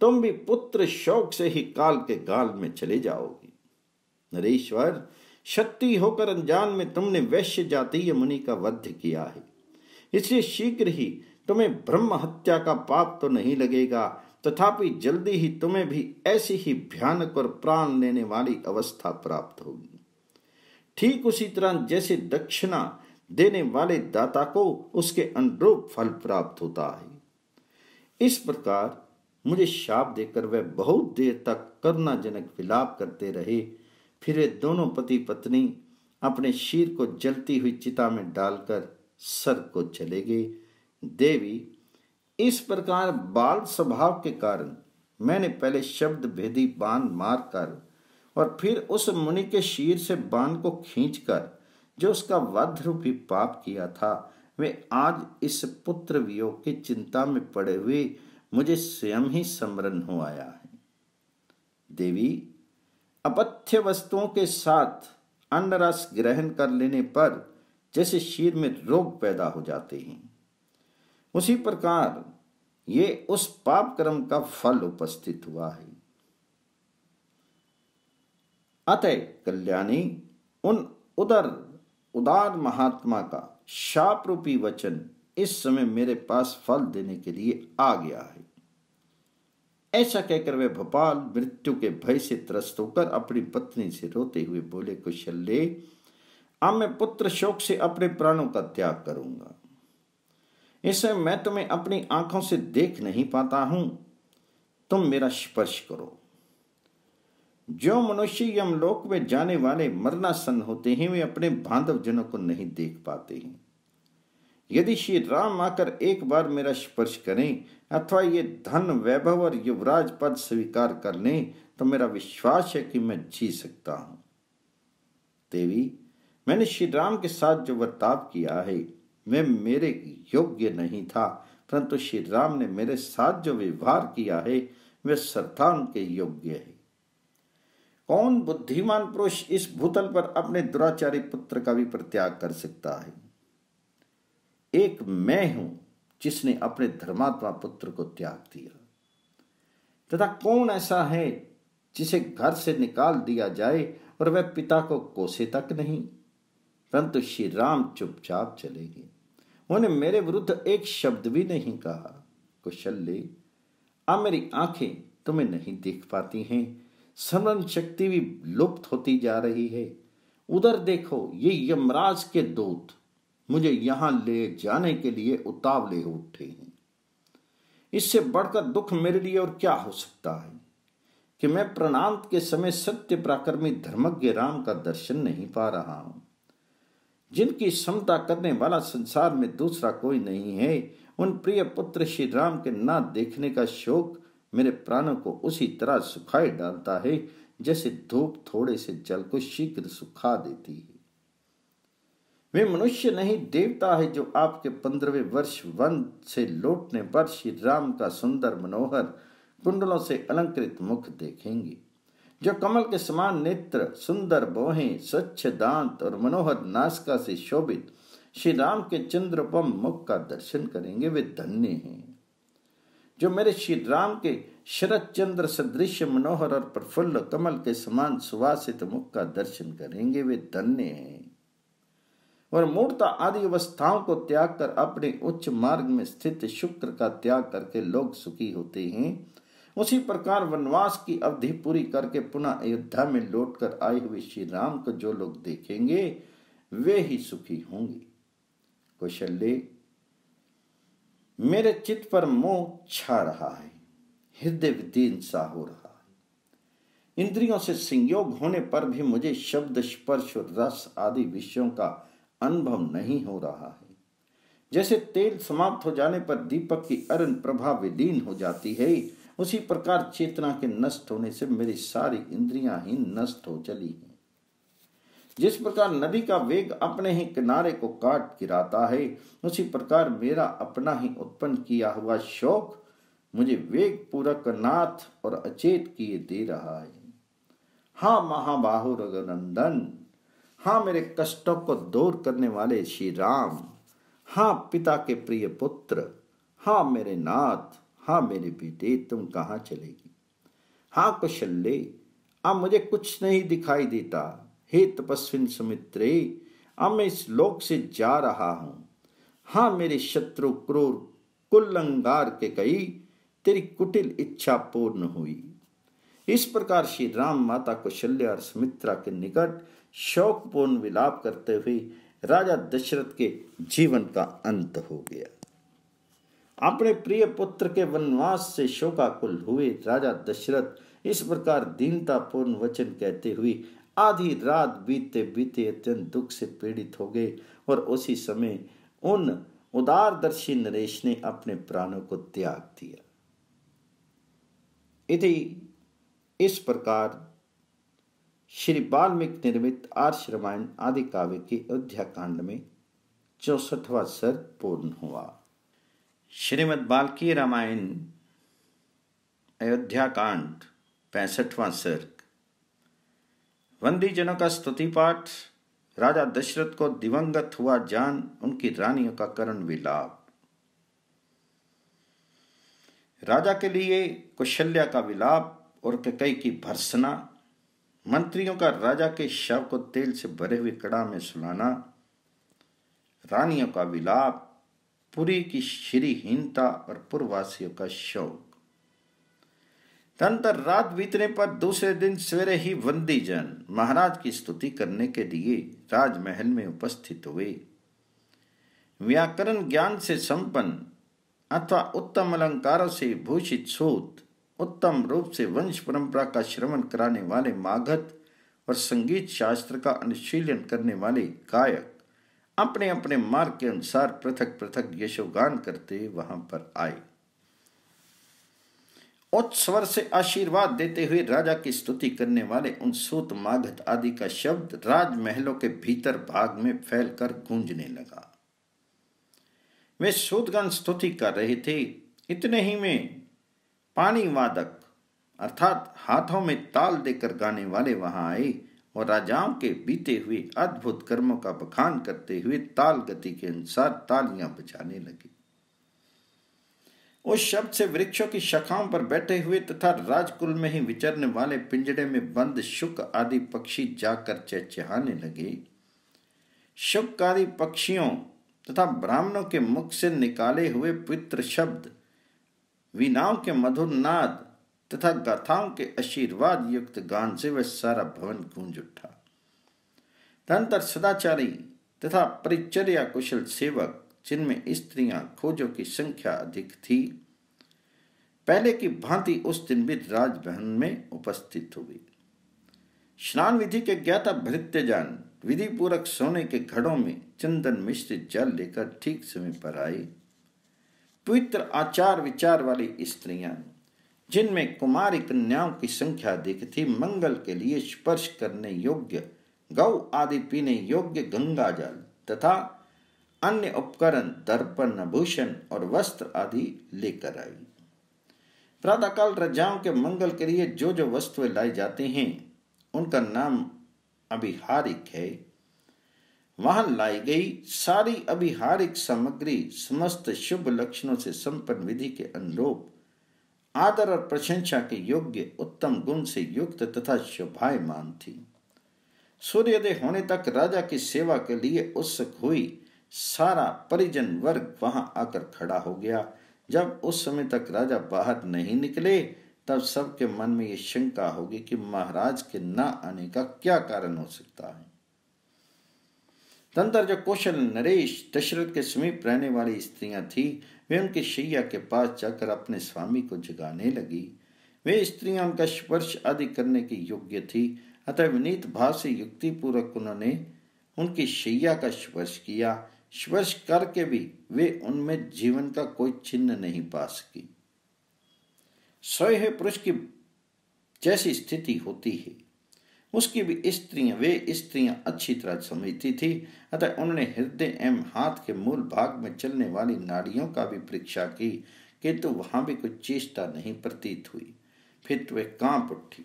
A: तुम भी पुत्र शौक से ही काल के गाल में चले जाओगी नरेश्वर शक्ति होकर अनजान में तुमने वैश्य जातीय मुनि का वध किया है इसलिए शीघ्र ही तुम्हें ब्रह्म हत्या का पाप तो नहीं लगेगा तथापि जल्दी ही तुम्हें भी ऐसी ही भयानक और प्राण लेने वाली अवस्था प्राप्त होगी ठीक उसी तरह जैसे दक्षिणा देने वाले दाता को उसके अनुरूप फल प्राप्त होता है इस प्रकार मुझे शाप देकर वह बहुत देर तक करुणाजनक विलाप करते रहे फिर वे दोनों पति पत्नी अपने शीर को जलती हुई चिता में डालकर सर को चले गए देवी इस प्रकार बाल स्वभाव के कारण मैंने पहले शब्द भेदी बांध मार कर और फिर उस मुनि के शीर से बांध को खींचकर जो उसका वध रूपी पाप किया था वे आज इस पुत्र वियोग की चिंता में पड़े हुए मुझे स्वयं ही समरण हो आया है देवी अपथ्य वस्तुओं के साथ अन्न रस ग्रहण कर लेने पर जैसे शीर में रोग पैदा हो जाते हैं उसी प्रकार ये उस पाप कर्म का फल उपस्थित हुआ है अतः कल्याणी उन उदर उदार महात्मा का शाप रूपी वचन इस समय मेरे पास फल देने के लिए आ गया है ऐसा कहकर वे भोपाल मृत्यु के भय से त्रस्त होकर अपनी पत्नी से रोते हुए बोले कुशल्ले अब मैं पुत्र शोक से अपने प्राणों का त्याग करूंगा इसमें मैं तुम्हें अपनी आंखों से देख नहीं पाता हूं तुम मेरा स्पर्श करो जो मनुष्य यमलोक में जाने वाले मरना सन होते हैं वे अपने बांधव जनों को नहीं देख पाते हैं यदि श्री राम आकर एक बार मेरा स्पर्श करें अथवा ये धन वैभव और युवराज पद स्वीकार कर लें तो मेरा विश्वास है कि मैं जी सकता हूं देवी मैंने श्री राम के साथ जो वर्ताव किया है मैं मेरे योग्य नहीं था परंतु श्री राम ने मेरे साथ जो व्यवहार किया है वह श्रद्धा के योग्य है कौन बुद्धिमान पुरुष इस भूतल पर अपने दुराचारी पुत्र का भी प्रत्याग कर सकता है एक मैं हूं जिसने अपने धर्मात्मा पुत्र को त्याग दिया तथा कौन ऐसा है जिसे घर से निकाल दिया जाए और वह पिता को कोसे तक नहीं परंतु श्री राम चुपचाप चले गए उन्होंने मेरे विरुद्ध एक शब्द भी नहीं कहा कुशल्य अब मेरी आंखें तुम्हें नहीं देख पाती हैं स्मरण शक्ति भी लुप्त होती जा रही है उधर देखो ये यमराज के दूत मुझे यहां ले जाने के लिए उतावले उठे हैं इससे बढ़कर दुख मेरे लिए और क्या हो सकता है कि मैं प्रणांत के समय सत्य प्राकर्मी धर्मज्ञ राम का दर्शन नहीं पा रहा हूं जिनकी क्षमता करने वाला संसार में दूसरा कोई नहीं है उन प्रिय पुत्र श्री राम के ना देखने का शोक मेरे प्राणों को उसी तरह सुखाए डालता है जैसे धूप थोड़े से जल को शीघ्र सुखा देती है वे मनुष्य नहीं देवता है जो आपके पंद्रहवें वर्ष वन से लौटने पर श्री राम का सुंदर मनोहर कुंडलों से अलंकृत मुख देखेंगे जो कमल के समान नेत्र सुंदर बोहें स्वच्छ दांत और मनोहर नासका से शोभित श्री राम के चंद्रपम मुख का दर्शन करेंगे वे धन्य हैं जो मेरे श्री राम के शरद चंद्र सदृश मनोहर और प्रफुल्ल कमल के समान सुवासित मुख का दर्शन करेंगे वे धन्य हैं और मूर्ता आदि अवस्थाओं को त्याग कर अपने उच्च मार्ग में स्थित शुक्र का त्याग करके लोग सुखी होते हैं उसी प्रकार वनवास की अवधि पूरी करके पुनः अयोध्या में लौटकर आए हुए श्री राम को जो लोग देखेंगे वे ही सुखी होंगे कौशल्य मेरे चित्त पर मोह छा रहा है हृदय विदीन सा हो रहा है इंद्रियों से संयोग होने पर भी मुझे शब्द स्पर्श और रस आदि विषयों का अनुभव नहीं हो रहा है जैसे तेल समाप्त हो जाने पर दीपक की अरण प्रभा विलीन हो जाती है उसी प्रकार चेतना के नष्ट होने से मेरी सारी इंद्रियां ही नष्ट हो चली हैं जिस प्रकार नदी का वेग अपने ही किनारे को काट गिराता है उसी प्रकार मेरा अपना ही उत्पन्न किया हुआ शोक मुझे वेग पूरक नाथ और अचेत किए दे रहा है हा महाबाहु रघुनंदन हाँ मेरे कष्टों को दूर करने वाले श्री राम हाँ पिता के प्रिय पुत्र हाँ मेरे नाथ हाँ मेरे बेटे तुम कहाँ चलेगी हाँ कुशल्ले अब हाँ, मुझे कुछ नहीं दिखाई देता हे तपस्विन सुमित्रे अब हाँ, मैं इस लोक से जा रहा हूं हाँ मेरे शत्रु क्रूर कुल्लंगार के कई तेरी कुटिल इच्छा पूर्ण हुई इस प्रकार श्री राम माता कौशल्या और सुमित्रा के निकट शोकपूर्ण विलाप करते हुए राजा दशरथ के जीवन का अंत हो गया अपने प्रिय पुत्र के वनवास से शोकाकुल हुए राजा दशरथ इस प्रकार दीनतापूर्ण वचन कहते हुए आधी रात बीते बीते अत्यंत दुख से पीड़ित हो गए और उसी समय उन उदारदर्शी नरेश ने अपने प्राणों को त्याग दिया इति इस प्रकार श्री बाल्मीक निर्मित आर्ष रामायण आदि काव्य के कांड में चौसठवा सर्ग पूर्ण हुआ श्रीमद बाल्की रामायण अयोध्या कांड पैंसठवा सर्ग वंदी जनों का स्तुति पाठ राजा दशरथ को दिवंगत हुआ जान उनकी रानियों का करण विलाप राजा के लिए कुशल्या का विलाप और कई की भर्सना मंत्रियों का राजा के शव को तेल से भरे हुए कड़ा में सुलाना रानियों का विलाप पुरी की श्रीहीनता और पुरवासियों का शौक तंत्र रात बीतने पर दूसरे दिन सवेरे ही वंदी जन महाराज की स्तुति करने के लिए राजमहल में उपस्थित हुए व्याकरण ज्ञान से संपन्न अथवा उत्तम अलंकारों से भूषित सूत्र उत्तम रूप से वंश परंपरा का श्रवण कराने वाले माघत और संगीत शास्त्र का अनुशीलन करने वाले गायक अपने अपने मार्ग के अनुसार पृथक पृथक यशोगान करते वहां पर आए उत्सवर से आशीर्वाद देते हुए राजा की स्तुति करने वाले उन सूत माघत आदि का शब्द राजमहलों के भीतर भाग में फैलकर गूंजने लगा वे सूतगण स्तुति कर रहे थे इतने ही में पानी वादक अर्थात हाथों में ताल देकर गाने वाले वहां आए और राजाओं के बीते हुए अद्भुत कर्मों का बखान करते हुए ताल गति के अनुसार तालियां बजाने लगे उस शब्द से वृक्षों की शाखाओं पर बैठे हुए तथा राजकुल में ही विचरने वाले पिंजड़े में बंद शुक आदि पक्षी जाकर चहचहाने लगे शुक आदि पक्षियों तथा ब्राह्मणों के मुख से निकाले हुए पवित्र शब्द वीणाओं के मधुर नाद तथा गाथाओं के आशीर्वाद युक्त गान से वह सारा भवन गूंज उठा धनतर सदाचारी तथा परिचर्या कुशल सेवक जिनमें स्त्रियां खोजों की संख्या अधिक थी पहले की भांति उस दिन भी राजभवन में उपस्थित हुई स्नान विधि के ज्ञाता जान विधि पूर्वक सोने के घड़ों में चंदन मिश्रित जल लेकर ठीक समय पर आए पवित्र आचार विचार वाली स्त्रियां जिनमें कुमारी कन्याओं की संख्या अधिक थी मंगल के लिए स्पर्श करने योग्य गौ आदि पीने योग्य गंगा जल तथा अन्य उपकरण दर्पण भूषण और वस्त्र आदि लेकर आई प्रातःकाल रजाओं के मंगल के लिए जो जो वस्तुएं लाई जाती हैं उनका नाम अभिहारिक है वहां लाई गई सारी अभिहारिक सामग्री समस्त शुभ लक्षणों से संपन्न विधि के अनुरूप आदर और प्रशंसा के योग्य उत्तम गुण से युक्त तथा शोभायमान थी सूर्योदय होने तक राजा की सेवा के लिए उत्सुक हुई सारा परिजन वर्ग वहां आकर खड़ा हो गया जब उस समय तक राजा बाहर नहीं निकले तब सबके मन में ये शंका होगी कि महाराज के ना आने का क्या कारण हो सकता है जो कौशल नरेश दशरथ के समीप रहने वाली स्त्रियां थी वे उनके शैया के पास जाकर अपने स्वामी को जगाने लगी वे स्त्रियां उनका स्पर्श आदि करने की योग्य थी अतः विनीत भाव से युक्ति पूर्वक उन्होंने उनकी शैया का स्पर्श किया स्पर्श करके भी वे उनमें जीवन का कोई चिन्ह नहीं पा सकी स्वयं पुरुष की जैसी स्थिति होती है उसकी भी स्त्रियां वे स्त्रियां अच्छी तरह समझती थी अतः उन्होंने हृदय एवं हाथ के मूल भाग में चलने वाली नाड़ियों का भी परीक्षा की किंतु तो वहां भी कुछ चेष्टा नहीं प्रतीत हुई फिर तो वे कांप उठी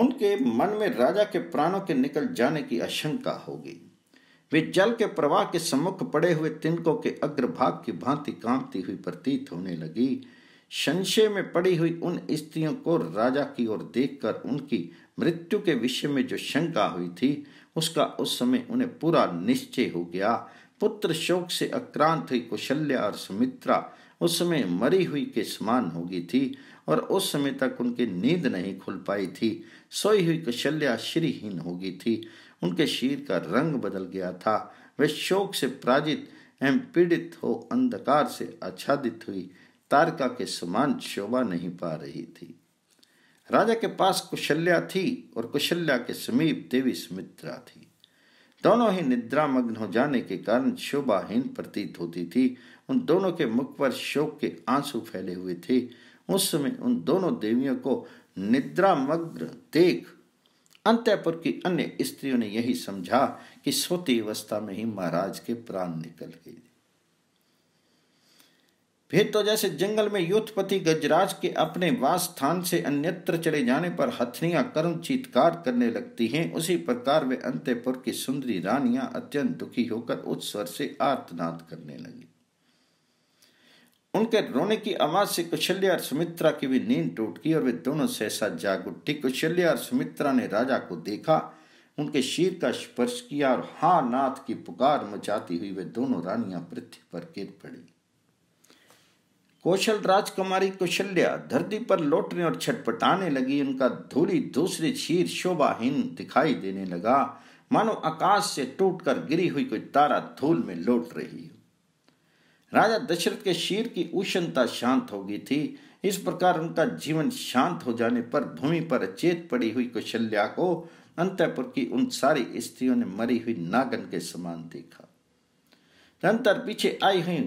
A: उनके मन में राजा के प्राणों के निकल जाने की आशंका हो गई वे जल के प्रवाह के सम्मुख पड़े हुए तिनकों के अग्रभाग की भांति कांपती हुई प्रतीत होने लगी संशय में पड़ी हुई उन स्त्रियों को राजा की ओर देखकर उनकी मृत्यु के विषय में जो शंका हुई थी उसका उस समय उन्हें पूरा निश्चय हो गया पुत्र शोक से अक्रांत हुई कुशल्या और सुमित्रा उस समय मरी हुई के समान हो गई थी और उस समय तक उनकी नींद नहीं खुल पाई थी सोई हुई कुशल्या श्रीहीन हो गई थी उनके शीर का रंग बदल गया था वे शोक से पराजित एवं पीड़ित हो अंधकार से आच्छादित हुई तारका के समान शोभा नहीं पा रही थी राजा के पास कुशल्या थी और कुशल्या के समीप देवी सुमित्रा थी दोनों ही निद्रा मग्न हो जाने के कारण शोभाहीन प्रतीत होती थी उन दोनों के मुख पर शोक के आंसू फैले हुए थे उस समय उन दोनों देवियों को निद्रा मग्न देख अंतपुर की अन्य स्त्रियों ने यही समझा कि सोती अवस्था में ही महाराज के प्राण निकल गए फिर तो जैसे जंगल में युद्धपति गजराज के अपने वास स्थान से अन्यत्र चले जाने पर हथनियां कर्म चीतकार करने लगती हैं उसी प्रकार वे अंत्यपुर की सुंदरी रानियां अत्यंत दुखी होकर उस स्वर से आर्तनाद करने लगी उनके रोने की आवाज से कुशल्या और सुमित्रा की भी नींद टूट गई और वे दोनों सहसा जाग उठी कुशल्या और सुमित्रा ने राजा को देखा उनके शीर का स्पर्श किया और हा नाथ की पुकार मचाती हुई वे दोनों रानियां पृथ्वी पर गिर पड़ी कौशल राजकुमारी कुशल्या धरती पर लौटने और छटपटाने लगी उनका धूली दूसरी क्षीर शोभाहीन दिखाई देने लगा मानो आकाश से टूटकर गिरी हुई कोई तारा धूल में लौट रही हो राजा दशरथ के शीर की उष्णता शांत हो गई थी इस प्रकार उनका जीवन शांत हो जाने पर भूमि पर अचेत पड़ी हुई कौशल्या को अंतपुर की उन सारी स्त्रियों ने मरी हुई नागन के समान देखा अंतर पीछे आई हुई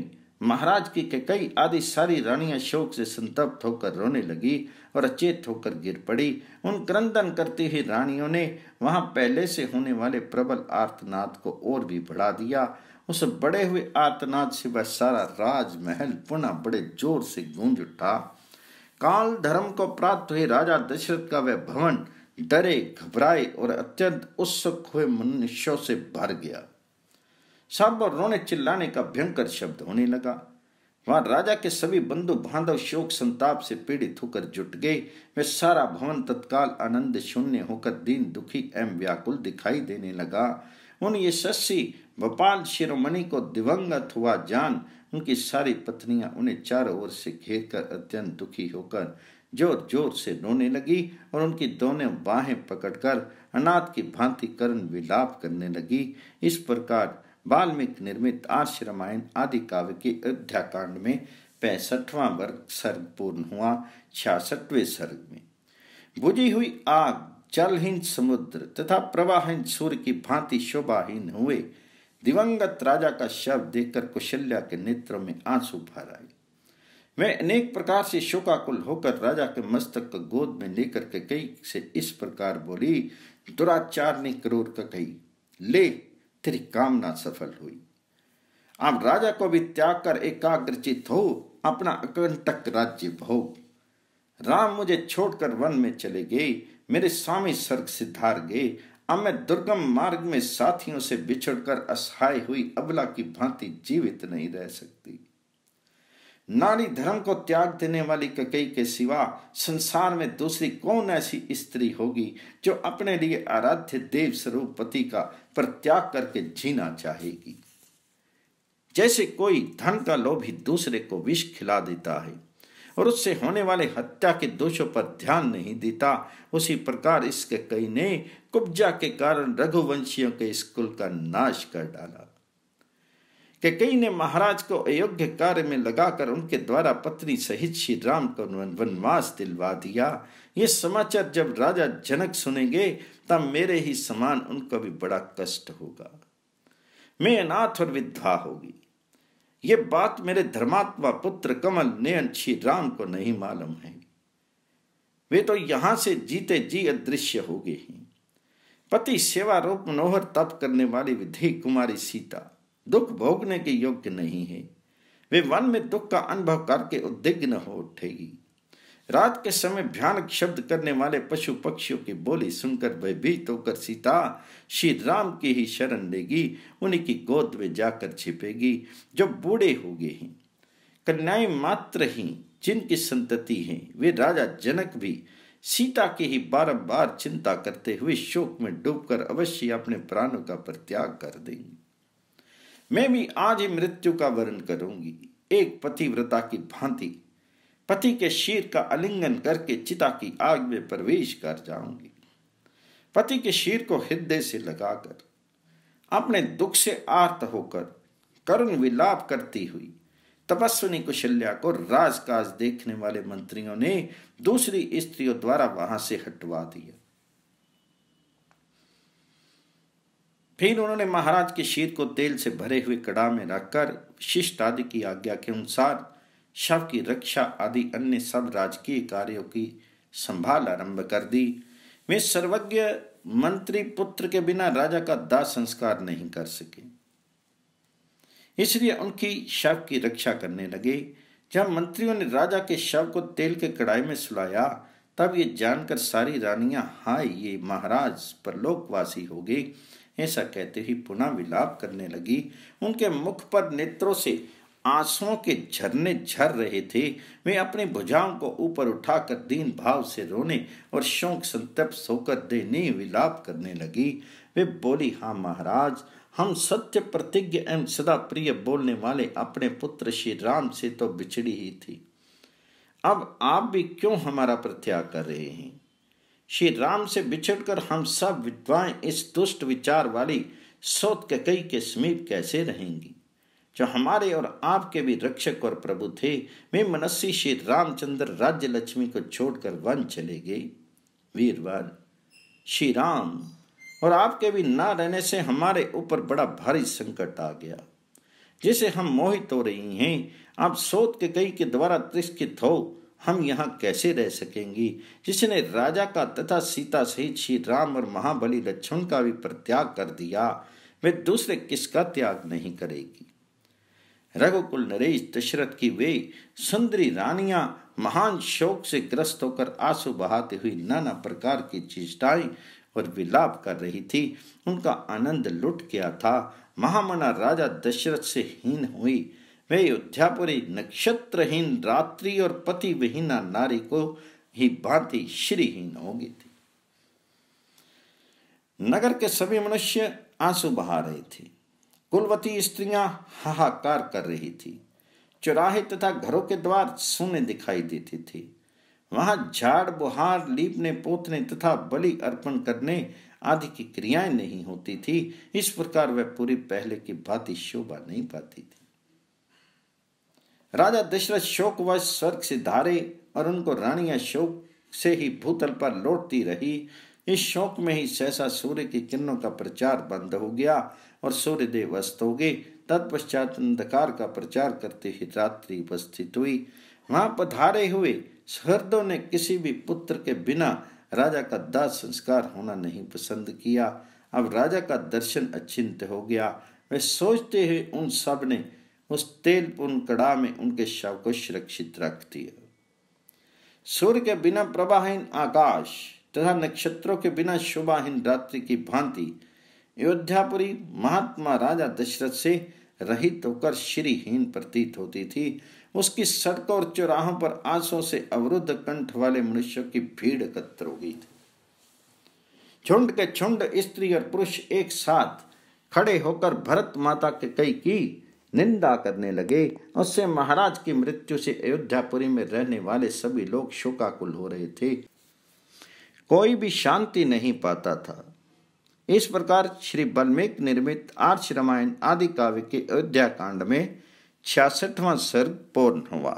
A: महाराज की कई आदि सारी रानियां शोक से संतप्त होकर रोने लगी और अचेत होकर गिर पड़ी उन क्रंदन करती हुई रानियों ने वहां पहले से होने वाले प्रबल आर्तनाद को और भी बढ़ा दिया उस बड़े हुए आर्तनाद से वह सारा राजमहल पुनः बड़े जोर से गूंज उठा काल धर्म को प्राप्त हुए राजा दशरथ का वह भवन डरे घबराए और अत्यंत उत्सुक हुए मनुष्यों से भर गया सब रोने चिल्लाने का भयंकर शब्द होने लगा वहां राजा के सभी बंधु बांधव शोक संताप से पीड़ित होकर जुट गए वे सारा भवन तत्काल आनंद शून्य होकर दीन दुखी एवं व्याकुल दिखाई देने लगा उन ये शशि भोपाल शिरोमणि को दिवंगत हुआ जान उनकी सारी पत्नियां उन्हें चारों ओर से घेर कर अत्यंत दुखी होकर जोर जोर से रोने लगी और उनकी दोनों बाहें पकड़कर अनाथ की भांति करण विलाप करने लगी इस प्रकार वाल्मीकि निर्मित आर्ष रामायण आदि काव्य के अयोध्याकांड में पैंसठवा वर्ग सर्ग पूर्ण हुआ छियासठवें सर्ग में बुझी हुई आग जलहीन समुद्र तथा प्रवाहहीन सूर्य की भांति शोभाहीन हुए दिवंगत राजा का शव देखकर कुशल्या के नेत्र में आंसू भर आए वह अनेक प्रकार से शोकाकुल होकर राजा के मस्तक को गोद में लेकर के कई से इस प्रकार बोली दुराचार ने क्रोर कही ले तेरी कामना सफल हुई आप राजा को भी त्याग कर एकाग्रचित हो अपना अकंटक राज्य भोग राम मुझे छोड़कर वन में चले गए मेरे स्वामी स्वर्ग सिद्धार गए अब मैं दुर्गम मार्ग में साथियों से बिछड़कर असहाय हुई अबला की भांति जीवित नहीं रह सकती नारी धर्म को त्याग देने वाली ककई के सिवा संसार में दूसरी कौन ऐसी स्त्री होगी जो अपने लिए आराध्य देव स्वरूप पति का प्रत्याग करके जीना चाहेगी जैसे कोई धन का लोभी दूसरे को विष खिला देता है और उससे होने वाले हत्या के दोषों पर ध्यान नहीं देता उसी प्रकार इसके कई ने कुब्जा के कारण रघुवंशियों के इस कुल का नाश कर डाला कई ने महाराज को अयोग्य कार्य में लगाकर उनके द्वारा पत्नी सहित श्री राम को वनवास दिलवा दिया ये समाचार जब राजा जनक सुनेंगे तब मेरे ही समान उनको भी बड़ा कष्ट होगा मैं अनाथ और विधवा होगी ये बात मेरे धर्मात्मा पुत्र कमल नयन श्री राम को नहीं मालूम है वे तो यहां से जीते जी अदृश्य हो गए हैं पति सेवा रूप मनोहर तप करने वाली विधि कुमारी सीता दुख भोगने के योग्य नहीं है वे वन में दुख का अनुभव करके उद्विग्न हो उठेगी रात के समय भयानक शब्द करने वाले पशु पक्षियों की बोली सुनकर भयभीत होकर सीता श्री राम की ही शरण लेगी उन्हीं की गोद में जाकर छिपेगी जो बूढ़े हो गए हैं कन्याएं मात्र ही जिनकी संतति है वे राजा जनक भी सीता की ही बारंबार चिंता करते हुए शोक में डूबकर अवश्य अपने प्राणों का प्रत्याग कर देंगे मैं भी आज ही मृत्यु का वर्ण करूंगी एक पतिव्रता की भांति पति के शीर का अलिंगन करके चिता की आग में प्रवेश कर जाऊंगी पति के शीर को हृदय से लगाकर अपने दुख से आर्त होकर करुण विलाप करती हुई तपस्विनी कुशल्या को राजकाज देखने वाले मंत्रियों ने दूसरी स्त्रियों द्वारा वहां से हटवा दिया फिर उन्होंने महाराज के शीर को तेल से भरे हुए कड़ा में रखकर शिष्ट आदि की आज्ञा के अनुसार शव की रक्षा आदि अन्य सब राजकीय कार्यों की संभाल आरंभ कर दी वे सर्वज्ञ मंत्री पुत्र के बिना राजा का दास संस्कार नहीं कर सके इसलिए उनकी शव की रक्षा करने लगे जब मंत्रियों ने राजा के शव को तेल के कड़ाई में सुलाया तब ये जानकर सारी रानियां हाय ये महाराज परलोकवासी हो गई ऐसा कहते ही पुनः विलाप करने लगी उनके मुख पर नेत्रों से आंसुओं के झरने झर रहे थे वे अपनी भुजाओं को ऊपर उठाकर दीन भाव से रोने और शोक संतप्त होकर देने विलाप करने लगी वे बोली हाँ महाराज हम सत्य प्रतिज्ञ एवं सदा प्रिय बोलने वाले अपने पुत्र श्री राम से तो बिछड़ी ही थी अब आप भी क्यों हमारा प्रत्याग कर रहे हैं श्री राम से बिछड़कर हम सब विधवाएं इस दुष्ट विचार वाली सौत कई के समीप कैसे रहेंगी जो हमारे और आपके भी रक्षक और प्रभु थे वे मनस्सी श्री रामचंद्र राज्य लक्ष्मी को छोड़कर वन चले गए वीरवान श्री राम और आपके भी ना रहने से हमारे ऊपर बड़ा भारी संकट आ गया जिसे हम मोहित हो रही हैं आप सोत के कई के द्वारा त्रिस्कित हो हम यहाँ कैसे रह सकेंगी जिसने राजा का तथा सीता सहित श्री राम और महाबली लक्ष्मण का भी प्रत्याग कर दिया वे दूसरे किसका त्याग नहीं करेगी रघुकुल नरेश दशरथ की वे सुंदरी रानियां महान शोक से ग्रस्त होकर आंसू बहाते हुई नाना प्रकार की चेष्टाएं और विलाप कर रही थी उनका आनंद लुट गया था महामना राजा दशरथ से हीन हुई वे अयोध्यापुरी नक्षत्रहीन रात्रि और पति विहीना नारी को ही भांति श्रीहीन होगी थी नगर के सभी मनुष्य आंसू बहा रहे थे कुलवती स्त्रियां हाहाकार कर रही थी चौराहे तथा घरों के द्वार शून्य दिखाई देते थी थे। वहां झाड़ बुहार लीपने पोतने तथा बलि अर्पण करने आदि की क्रियाएं नहीं होती थी इस प्रकार वह पूरी पहले की भांति शोभा नहीं पाती थी राजा दशरथ शोकवश स्वर्ग से धारे और उनको रानियां शोक से ही भूतल पर लौटती रही इस शोक में ही सहसा सूर्य की किरणों का प्रचार बंद हो गया और देव अस्त हो गए तत्पश्चात अंधकार का प्रचार करते ही रात्रि उपस्थित हुई वहां पधारे हुए सहृदयों ने किसी भी पुत्र के बिना राजा का दाह संस्कार होना नहीं पसंद किया अब राजा का दर्शन अचिंत हो गया वे सोचते हुए उन सब ने उस तेलपूर्ण कड़ा में उनके शव को सुरक्षित रख दिया सूर्य के बिना प्रवाहीन आकाश तथा नक्षत्रों के बिना शुभाहीन रात्रि की भांति अयोध्यापुरी महात्मा राजा दशरथ से रहित होकर श्रीहीन प्रतीत होती थी उसकी सड़कों और चौराहों पर आंसों से अवरुद्ध कंठ वाले मनुष्यों की भीड़ एकत्र हो गई थी झुंड के झुंड स्त्री और पुरुष एक साथ खड़े होकर भरत माता के कई की निंदा करने लगे उससे महाराज की मृत्यु से अयोध्यापुरी में रहने वाले सभी लोग शोकाकुल हो रहे थे कोई भी शांति नहीं पाता था इस प्रकार श्री बल्मेक निर्मित आर्ष रामायण आदि काव्य के अयोध्या कांड में छियासठवा सर्ग पूर्ण हुआ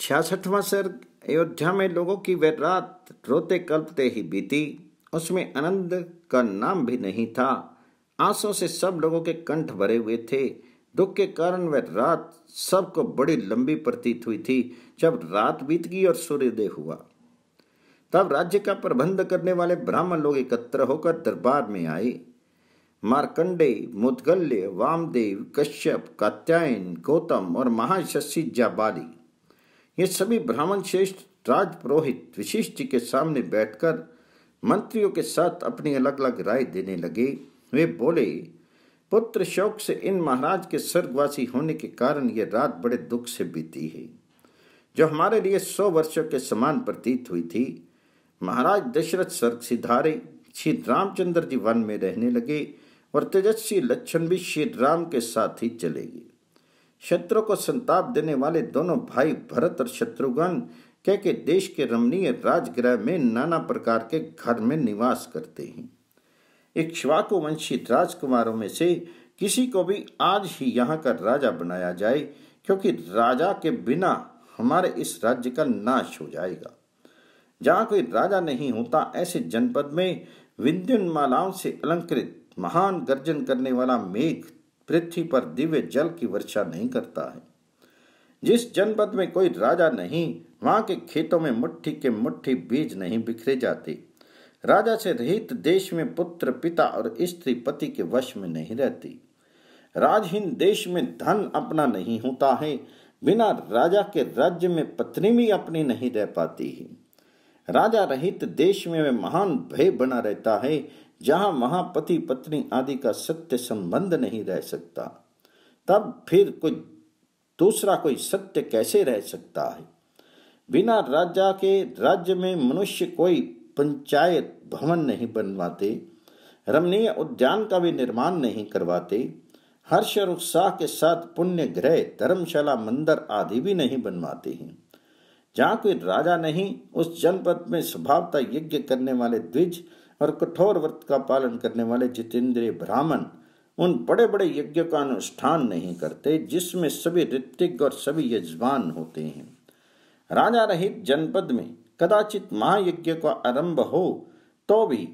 A: छियासठवां सर्ग अयोध्या में लोगों की वह रात रोते कल्पते ही बीती उसमें आनंद का नाम भी नहीं था आंसू से सब लोगों के कंठ भरे हुए थे दुख के कारण वह रात सबको बड़ी लंबी प्रतीत हुई थी जब रात बीत गई और सूर्योदय हुआ तब राज्य का प्रबंध करने वाले ब्राह्मण लोग एकत्र होकर दरबार में आए मारकंडे मुदगल्य वामदेव कश्यप कात्यायन गौतम और महाशशि जाबाली ये सभी ब्राह्मण श्रेष्ठ राजपुरोहित विशिष्ट जी के सामने बैठकर मंत्रियों के साथ अपनी अलग अलग राय देने लगे वे बोले पुत्र शोक से इन महाराज के स्वर्गवासी होने के कारण ये रात बड़े दुख से बीती है जो हमारे लिए सौ वर्षों के समान प्रतीत हुई थी महाराज दशरथ स्वर्ग सिधारे श्री रामचंद्र जी वन में रहने लगे और तेजस्वी लक्षण भी श्री राम के साथ ही चले गए शत्रु को संताप देने वाले दोनों भाई भरत और शत्रुघ्न कह के देश के रमणीय राजगृह में नाना प्रकार के घर में निवास करते हैं इक्ष्वाकु राजकुमारों में से किसी को भी आज ही यहाँ का राजा बनाया जाए क्योंकि राजा के बिना हमारे इस राज्य का नाश हो जाएगा जहाँ कोई राजा नहीं होता ऐसे जनपद में विद्युन मालाओं से अलंकृत महान गर्जन करने वाला मेघ पृथ्वी पर दिव्य जल की वर्षा नहीं करता है जिस जनपद में कोई राजा नहीं वहां के खेतों में मुट्ठी के मुट्ठी बीज नहीं बिखरे जाते राजा से रहित देश में पुत्र पिता और स्त्री पति के वश में नहीं रहती राजहीन देश में धन अपना नहीं होता है बिना राजा के राज्य में पत्नी भी अपनी नहीं रह पाती है राजा रहित देश में महान भय बना रहता है जहां वहां पति पत्नी आदि का सत्य संबंध नहीं रह सकता तब फिर कोई दूसरा कोई सत्य कैसे रह सकता है बिना राजा के राज्य में मनुष्य कोई पंचायत भवन नहीं बनवाते रमणीय उद्यान का भी निर्माण नहीं करवाते हर्ष और उत्साह के साथ पुण्य ग्रह धर्मशाला मंदिर आदि भी नहीं बनवाते हैं जहाँ कोई राजा नहीं उस जनपद में स्वभावता यज्ञ करने वाले द्विज और कठोर व्रत का पालन करने वाले जितेंद्रिय ब्राह्मण उन बड़े बड़े यज्ञ का अनुष्ठान नहीं करते जिसमें सभी ऋतिक और सभी यजमान होते हैं राजा रहित जनपद में कदाचित महायज्ञ का आरंभ हो तो भी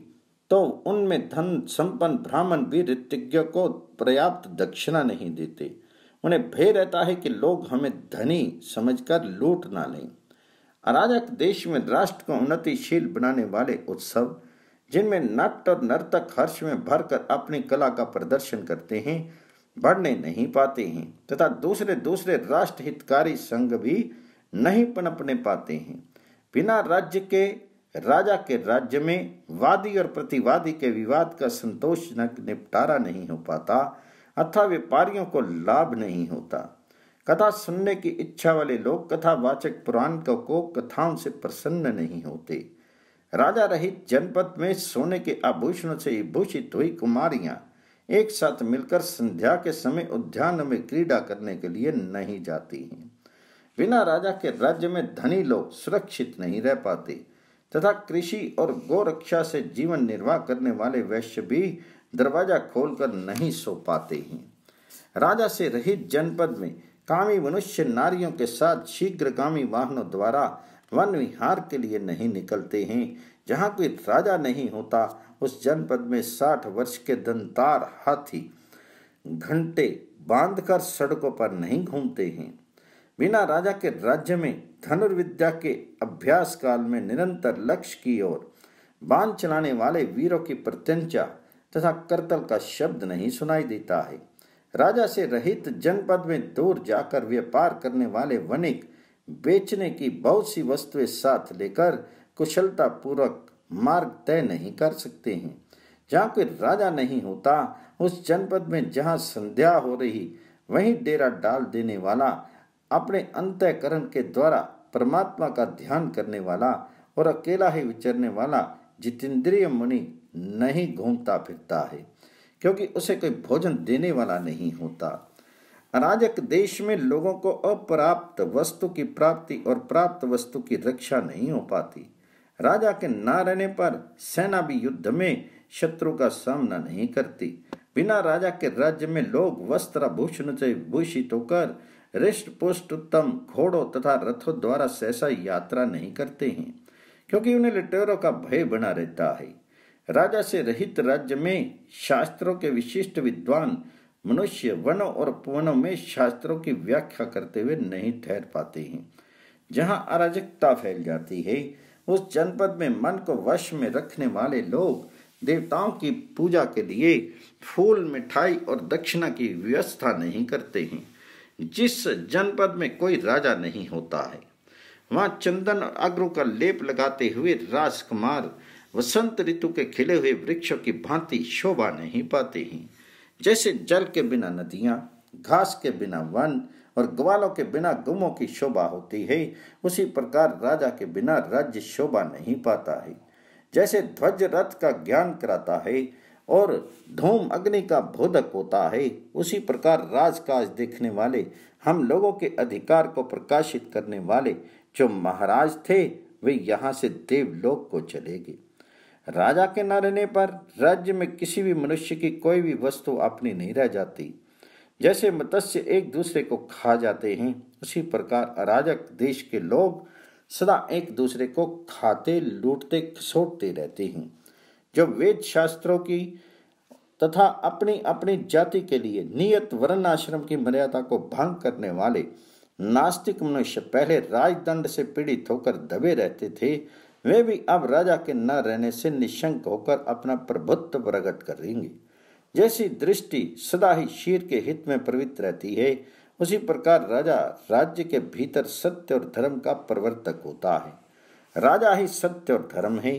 A: तो उनमें धन संपन्न ब्राह्मण भी ऋतज्ञ को पर्याप्त दक्षिणा नहीं देते उन्हें भय रहता है कि लोग हमें धनी समझकर लूट ना लें अराजक देश में राष्ट्र को उन्नतिशील बनाने वाले उत्सव जिनमें नट और नर्तक हर्ष में भरकर अपनी कला का प्रदर्शन करते हैं बढ़ने नहीं पाते हैं तथा दूसरे दूसरे राष्ट्र हितकारी संघ भी नहीं पनपने पाते हैं बिना राज्य के राजा के राज्य में वादी और प्रतिवादी के विवाद का संतोषजनक निपटारा नहीं हो पाता अथवा व्यापारियों को लाभ नहीं होता कथा सुनने की इच्छा वाले लोग कथावाचक पुराण को कथाओं से प्रसन्न नहीं होते राजा रहित जनपद में सोने के आभूषणों से भूषित हुई कुमारियां एक साथ मिलकर संध्या के समय उद्यान में क्रीड़ा करने के लिए नहीं जाती हैं बिना राजा के राज्य में धनी लोग सुरक्षित नहीं रह पाते तथा कृषि और गोरक्षा से जीवन निर्वाह करने वाले वैश्य भी दरवाजा खोलकर नहीं सो पाते हैं राजा से रहित जनपद में कामी मनुष्य नारियों के साथ शीघ्रगामी वाहनों द्वारा वन विहार के लिए नहीं निकलते हैं जहाँ कोई राजा नहीं होता उस जनपद में साठ वर्ष के दंतार हाथी घंटे बांधकर सड़कों पर नहीं घूमते हैं बिना राजा के राज्य में धनुर्विद्या के अभ्यास काल में निरंतर लक्ष्य की ओर बांध चलाने वाले वीरों की प्रत्यंचा तथा करतल का शब्द नहीं सुनाई देता है राजा से रहित जनपद में दूर जाकर व्यापार करने वाले वनिक बेचने की बहुत सी वस्तुएं साथ लेकर कुशलतापूर्वक मार्ग तय नहीं कर सकते हैं जहाँ कोई राजा नहीं होता उस जनपद में जहाँ संध्या हो रही वहीं डेरा डाल देने वाला अपने अंतकरण के द्वारा परमात्मा का ध्यान करने वाला और अकेला ही विचरने वाला जितेंद्रिय मुनि नहीं घूमता फिरता है क्योंकि उसे कोई भोजन देने वाला नहीं होता अराजक देश में लोगों को अप्राप्त वस्तु की प्राप्ति और प्राप्त वस्तु की रक्षा नहीं हो पाती राजा के न रहने पर सेना भी युद्ध में शत्रु का सामना नहीं करती बिना राजा के राज्य में लोग वस्त्र भूषण से भूषित होकर तो रिष्ट पुष्ट उत्तम घोड़ों तथा रथों द्वारा सहसा यात्रा नहीं करते हैं क्योंकि उन्हें लिटेरों का भय बना रहता है राजा से रहित राज्य में शास्त्रों के विशिष्ट विद्वान मनुष्य वनों और उपवनों में शास्त्रों की व्याख्या करते हुए नहीं ठहर पाते हैं जहाँ अराजकता फैल जाती है उस जनपद में मन को वश में रखने वाले लोग देवताओं की पूजा के लिए फूल मिठाई और दक्षिणा की व्यवस्था नहीं करते हैं जिस जनपद में कोई राजा नहीं होता है वहाँ चंदन और अग्रो का लेप लगाते हुए राजकुमार वसंत ऋतु के खिले हुए वृक्षों की भांति शोभा नहीं पाते हैं जैसे जल के बिना नदियाँ घास के बिना वन और ग्वालों के बिना गुमों की शोभा होती है उसी प्रकार राजा के बिना राज्य शोभा नहीं पाता है जैसे ध्वज रथ का ज्ञान कराता है और धूम अग्नि का बोधक होता है उसी प्रकार राजकाज देखने वाले हम लोगों के अधिकार को प्रकाशित करने वाले जो महाराज थे वे यहाँ से देवलोक को चले गए राजा के न रहने पर राज्य में किसी भी मनुष्य की कोई भी वस्तु अपनी नहीं रह जाती जैसे मत्स्य एक दूसरे को खा जाते हैं उसी प्रकार अराजक देश के लोग सदा एक दूसरे को खाते लूटते खसोटते रहते हैं जो वेद शास्त्रों की तथा अपनी अपनी जाति के लिए नियत वर्ण आश्रम की मर्यादा को भंग करने वाले नास्तिक मनुष्य पहले राजदंड से पीड़ित होकर दबे रहते थे वे भी अब राजा के न रहने से निशंक होकर अपना प्रभुत्व प्रकट करेंगे जैसी दृष्टि सदा ही शीर के हित में प्रवृत्त रहती है उसी प्रकार राजा राज्य के भीतर सत्य और धर्म का प्रवर्तक होता है राजा ही सत्य और धर्म है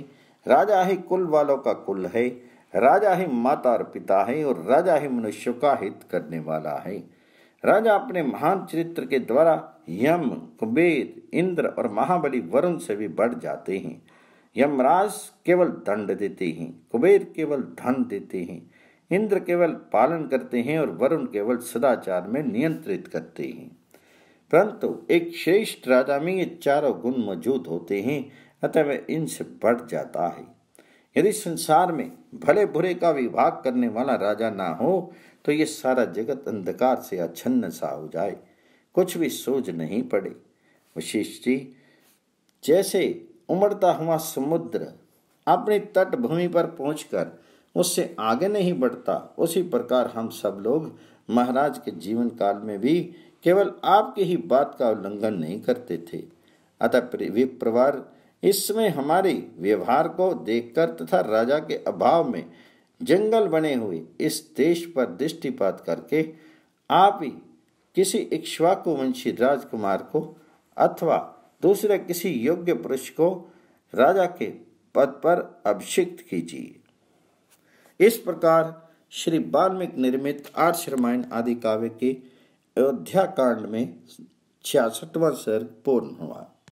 A: राजा ही कुल वालों का कुल है राजा ही माता और पिता है और राजा ही मनुष्य का हित करने वाला है राजा अपने महान चरित्र के द्वारा यम कुबेर इंद्र और महाबली वरुण से भी बढ़ जाते हैं यमराज केवल दंड देते हैं कुबेर केवल धन देते हैं इंद्र केवल पालन करते हैं और वरुण केवल सदाचार में नियंत्रित करते हैं परंतु एक श्रेष्ठ राजा में ये चारों गुण मौजूद होते हैं अतः वह इनसे बढ़ जाता है यदि संसार में भले बुरे का विभाग करने वाला राजा ना हो तो ये सारा जगत अंधकार से अच्छन्न सा हो जाए कुछ भी सोच नहीं पड़े वशिष्ठ जी जैसे उमड़ता हुआ समुद्र अपनी तटभूमि पर पहुंचकर उससे आगे नहीं बढ़ता उसी प्रकार हम सब लोग महाराज के जीवन काल में भी केवल आपकी ही बात का उल्लंघन नहीं करते थे अतः विप्रवार इसमें हमारे व्यवहार को देखकर तथा राजा के अभाव में जंगल बने हुए इस देश पर दृष्टिपात करके आप ही किसी इक्ष्वाकुवंशी राजकुमार को अथवा दूसरे किसी योग्य पुरुष को राजा के पद पर अभिषिक्त कीजिए इस प्रकार श्री वाल्मीकि निर्मित आर्ष रामायण आदि काव्य के अयोध्या कांड में छियासठवां सर्ग पूर्ण हुआ